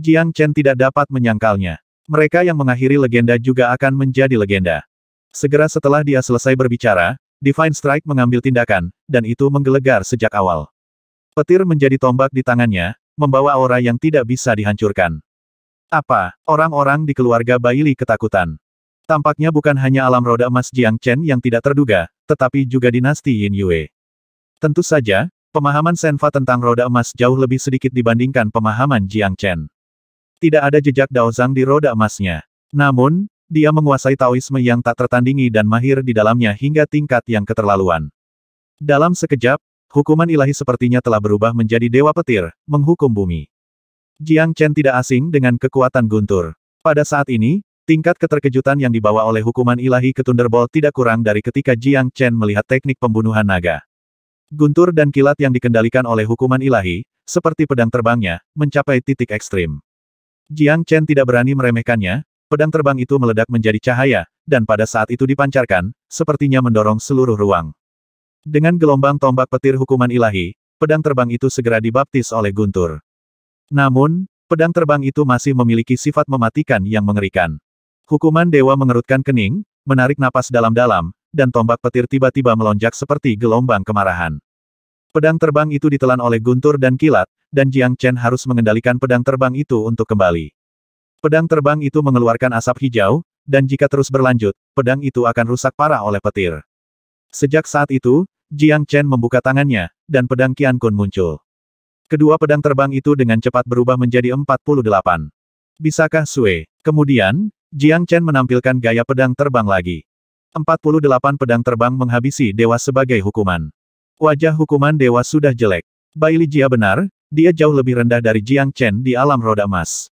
Jiang Chen tidak dapat menyangkalnya. Mereka yang mengakhiri legenda juga akan menjadi legenda. Segera setelah dia selesai berbicara, Divine Strike mengambil tindakan, dan itu menggelegar sejak awal. Petir menjadi tombak di tangannya, membawa aura yang tidak bisa dihancurkan. Apa, orang-orang di keluarga Baili ketakutan? Tampaknya bukan hanya alam roda emas Jiang Chen yang tidak terduga, tetapi juga dinasti Yin Yue. Tentu saja, pemahaman Senfa tentang roda emas jauh lebih sedikit dibandingkan pemahaman Jiang Chen. Tidak ada jejak Dao Daozang di roda emasnya. Namun, dia menguasai Taoisme yang tak tertandingi dan mahir di dalamnya hingga tingkat yang keterlaluan. Dalam sekejap, hukuman ilahi sepertinya telah berubah menjadi dewa petir, menghukum bumi. Jiang Chen tidak asing dengan kekuatan guntur. Pada saat ini, tingkat keterkejutan yang dibawa oleh hukuman ilahi ke Thunderbolt tidak kurang dari ketika Jiang Chen melihat teknik pembunuhan naga. Guntur dan kilat yang dikendalikan oleh hukuman ilahi, seperti pedang terbangnya, mencapai titik ekstrim. Jiang Chen tidak berani meremehkannya, pedang terbang itu meledak menjadi cahaya, dan pada saat itu dipancarkan, sepertinya mendorong seluruh ruang. Dengan gelombang tombak petir hukuman ilahi, pedang terbang itu segera dibaptis oleh guntur. Namun, pedang terbang itu masih memiliki sifat mematikan yang mengerikan. Hukuman dewa mengerutkan kening, menarik napas dalam-dalam, dan tombak petir tiba-tiba melonjak seperti gelombang kemarahan. Pedang terbang itu ditelan oleh guntur dan kilat, dan Jiang Chen harus mengendalikan pedang terbang itu untuk kembali. Pedang terbang itu mengeluarkan asap hijau, dan jika terus berlanjut, pedang itu akan rusak parah oleh petir. Sejak saat itu, Jiang Chen membuka tangannya, dan pedang Qian Kun muncul. Kedua pedang terbang itu dengan cepat berubah menjadi 48. Bisakah Sue? Kemudian, Jiang Chen menampilkan gaya pedang terbang lagi. 48 pedang terbang menghabisi dewa sebagai hukuman. Wajah hukuman dewa sudah jelek. Bai Jia benar, dia jauh lebih rendah dari Jiang Chen di alam roda emas.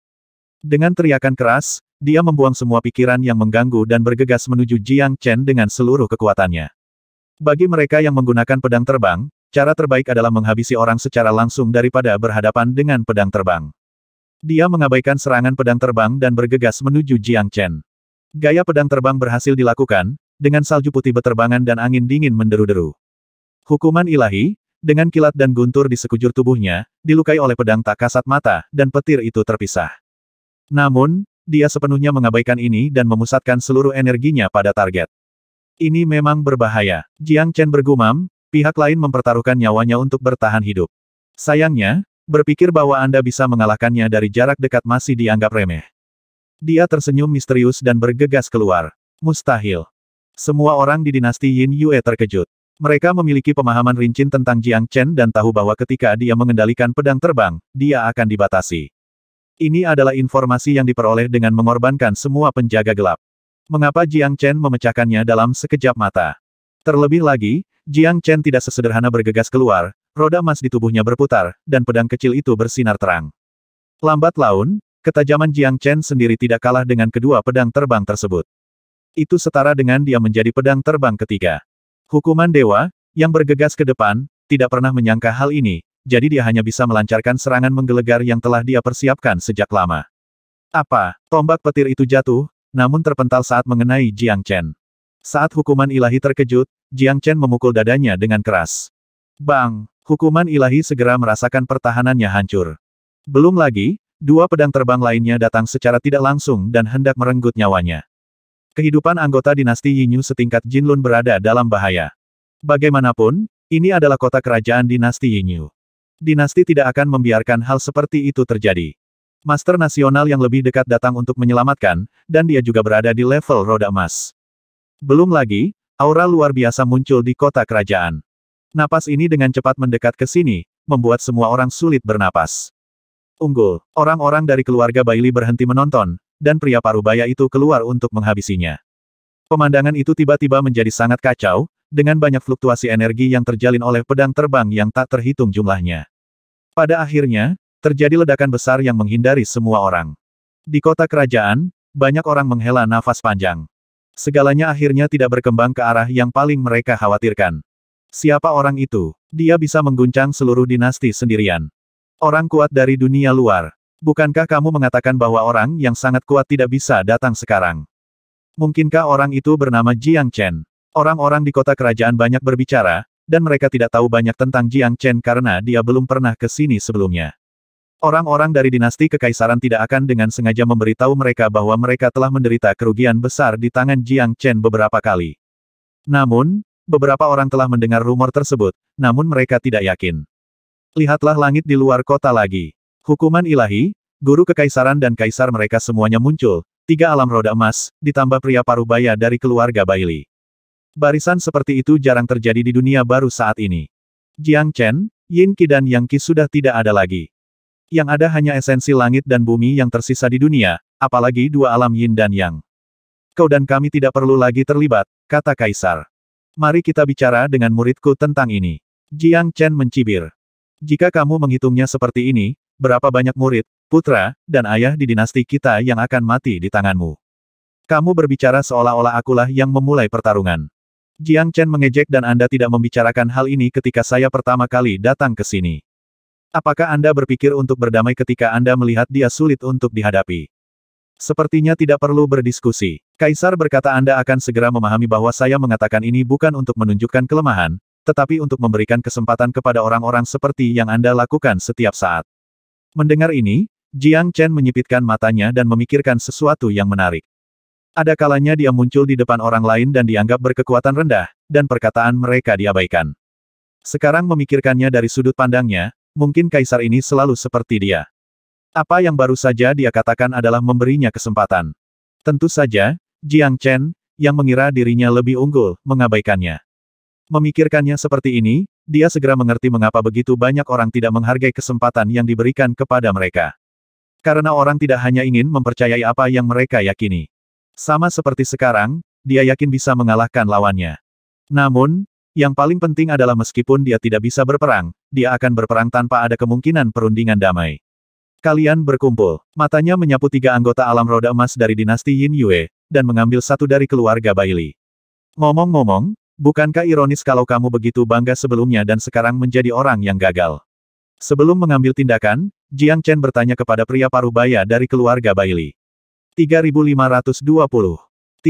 Dengan teriakan keras, dia membuang semua pikiran yang mengganggu dan bergegas menuju Jiang Chen dengan seluruh kekuatannya. Bagi mereka yang menggunakan pedang terbang, cara terbaik adalah menghabisi orang secara langsung daripada berhadapan dengan pedang terbang. Dia mengabaikan serangan pedang terbang dan bergegas menuju Jiang Chen. Gaya pedang terbang berhasil dilakukan, dengan salju putih beterbangan dan angin dingin menderu-deru. Hukuman ilahi, dengan kilat dan guntur di sekujur tubuhnya, dilukai oleh pedang tak kasat mata, dan petir itu terpisah. Namun, dia sepenuhnya mengabaikan ini dan memusatkan seluruh energinya pada target. Ini memang berbahaya. Jiang Chen bergumam, pihak lain mempertaruhkan nyawanya untuk bertahan hidup. Sayangnya, berpikir bahwa Anda bisa mengalahkannya dari jarak dekat masih dianggap remeh. Dia tersenyum misterius dan bergegas keluar. Mustahil. Semua orang di dinasti Yin Yue terkejut. Mereka memiliki pemahaman rincin tentang Jiang Chen dan tahu bahwa ketika dia mengendalikan pedang terbang, dia akan dibatasi. Ini adalah informasi yang diperoleh dengan mengorbankan semua penjaga gelap. Mengapa Jiang Chen memecahkannya dalam sekejap mata? Terlebih lagi, Jiang Chen tidak sesederhana bergegas keluar, roda emas di tubuhnya berputar, dan pedang kecil itu bersinar terang. Lambat laun, ketajaman Jiang Chen sendiri tidak kalah dengan kedua pedang terbang tersebut. Itu setara dengan dia menjadi pedang terbang ketiga. Hukuman dewa, yang bergegas ke depan, tidak pernah menyangka hal ini, jadi dia hanya bisa melancarkan serangan menggelegar yang telah dia persiapkan sejak lama. Apa, tombak petir itu jatuh, namun terpental saat mengenai Jiang Chen. Saat hukuman ilahi terkejut, Jiang Chen memukul dadanya dengan keras. Bang, hukuman ilahi segera merasakan pertahanannya hancur. Belum lagi, dua pedang terbang lainnya datang secara tidak langsung dan hendak merenggut nyawanya. Kehidupan anggota dinasti Yinyu setingkat Jinlun berada dalam bahaya. Bagaimanapun, ini adalah kota kerajaan dinasti Yinyu. Dinasti tidak akan membiarkan hal seperti itu terjadi. Master nasional yang lebih dekat datang untuk menyelamatkan, dan dia juga berada di level roda emas. Belum lagi, aura luar biasa muncul di kota kerajaan. Napas ini dengan cepat mendekat ke sini, membuat semua orang sulit bernapas. Unggul, orang-orang dari keluarga Bailey berhenti menonton, dan pria parubaya itu keluar untuk menghabisinya. Pemandangan itu tiba-tiba menjadi sangat kacau, dengan banyak fluktuasi energi yang terjalin oleh pedang terbang yang tak terhitung jumlahnya. Pada akhirnya, terjadi ledakan besar yang menghindari semua orang. Di kota kerajaan, banyak orang menghela nafas panjang. Segalanya akhirnya tidak berkembang ke arah yang paling mereka khawatirkan. Siapa orang itu? Dia bisa mengguncang seluruh dinasti sendirian. Orang kuat dari dunia luar. Bukankah kamu mengatakan bahwa orang yang sangat kuat tidak bisa datang sekarang? Mungkinkah orang itu bernama Jiang Chen? Orang-orang di kota kerajaan banyak berbicara, dan mereka tidak tahu banyak tentang Jiang Chen karena dia belum pernah ke sini sebelumnya. Orang-orang dari dinasti kekaisaran tidak akan dengan sengaja memberitahu mereka bahwa mereka telah menderita kerugian besar di tangan Jiang Chen beberapa kali. Namun, beberapa orang telah mendengar rumor tersebut, namun mereka tidak yakin. Lihatlah langit di luar kota lagi. Hukuman ilahi, guru kekaisaran dan kaisar mereka semuanya muncul, tiga alam roda emas, ditambah pria parubaya dari keluarga Baili. Barisan seperti itu jarang terjadi di dunia baru saat ini. Jiang Chen, Yin Qi dan Yang Qi sudah tidak ada lagi. Yang ada hanya esensi langit dan bumi yang tersisa di dunia, apalagi dua alam Yin dan Yang. Kau dan kami tidak perlu lagi terlibat, kata Kaisar. Mari kita bicara dengan muridku tentang ini. Jiang Chen mencibir. Jika kamu menghitungnya seperti ini, berapa banyak murid, putra, dan ayah di dinasti kita yang akan mati di tanganmu. Kamu berbicara seolah-olah akulah yang memulai pertarungan. Jiang Chen mengejek dan Anda tidak membicarakan hal ini ketika saya pertama kali datang ke sini. Apakah Anda berpikir untuk berdamai ketika Anda melihat dia sulit untuk dihadapi? Sepertinya tidak perlu berdiskusi. Kaisar berkata Anda akan segera memahami bahwa saya mengatakan ini bukan untuk menunjukkan kelemahan, tetapi untuk memberikan kesempatan kepada orang-orang seperti yang Anda lakukan setiap saat. Mendengar ini, Jiang Chen menyipitkan matanya dan memikirkan sesuatu yang menarik. Ada kalanya dia muncul di depan orang lain dan dianggap berkekuatan rendah, dan perkataan mereka diabaikan. Sekarang memikirkannya dari sudut pandangnya, mungkin kaisar ini selalu seperti dia. Apa yang baru saja dia katakan adalah memberinya kesempatan. Tentu saja, Jiang Chen, yang mengira dirinya lebih unggul, mengabaikannya. Memikirkannya seperti ini, dia segera mengerti mengapa begitu banyak orang tidak menghargai kesempatan yang diberikan kepada mereka. Karena orang tidak hanya ingin mempercayai apa yang mereka yakini. Sama seperti sekarang, dia yakin bisa mengalahkan lawannya. Namun, yang paling penting adalah meskipun dia tidak bisa berperang, dia akan berperang tanpa ada kemungkinan perundingan damai. Kalian berkumpul. Matanya menyapu tiga anggota alam roda emas dari dinasti Yin Yue, dan mengambil satu dari keluarga Bailey. Ngomong-ngomong, Bukankah ironis kalau kamu begitu bangga sebelumnya dan sekarang menjadi orang yang gagal? Sebelum mengambil tindakan, Jiang Chen bertanya kepada pria parubaya dari keluarga Baili. 3520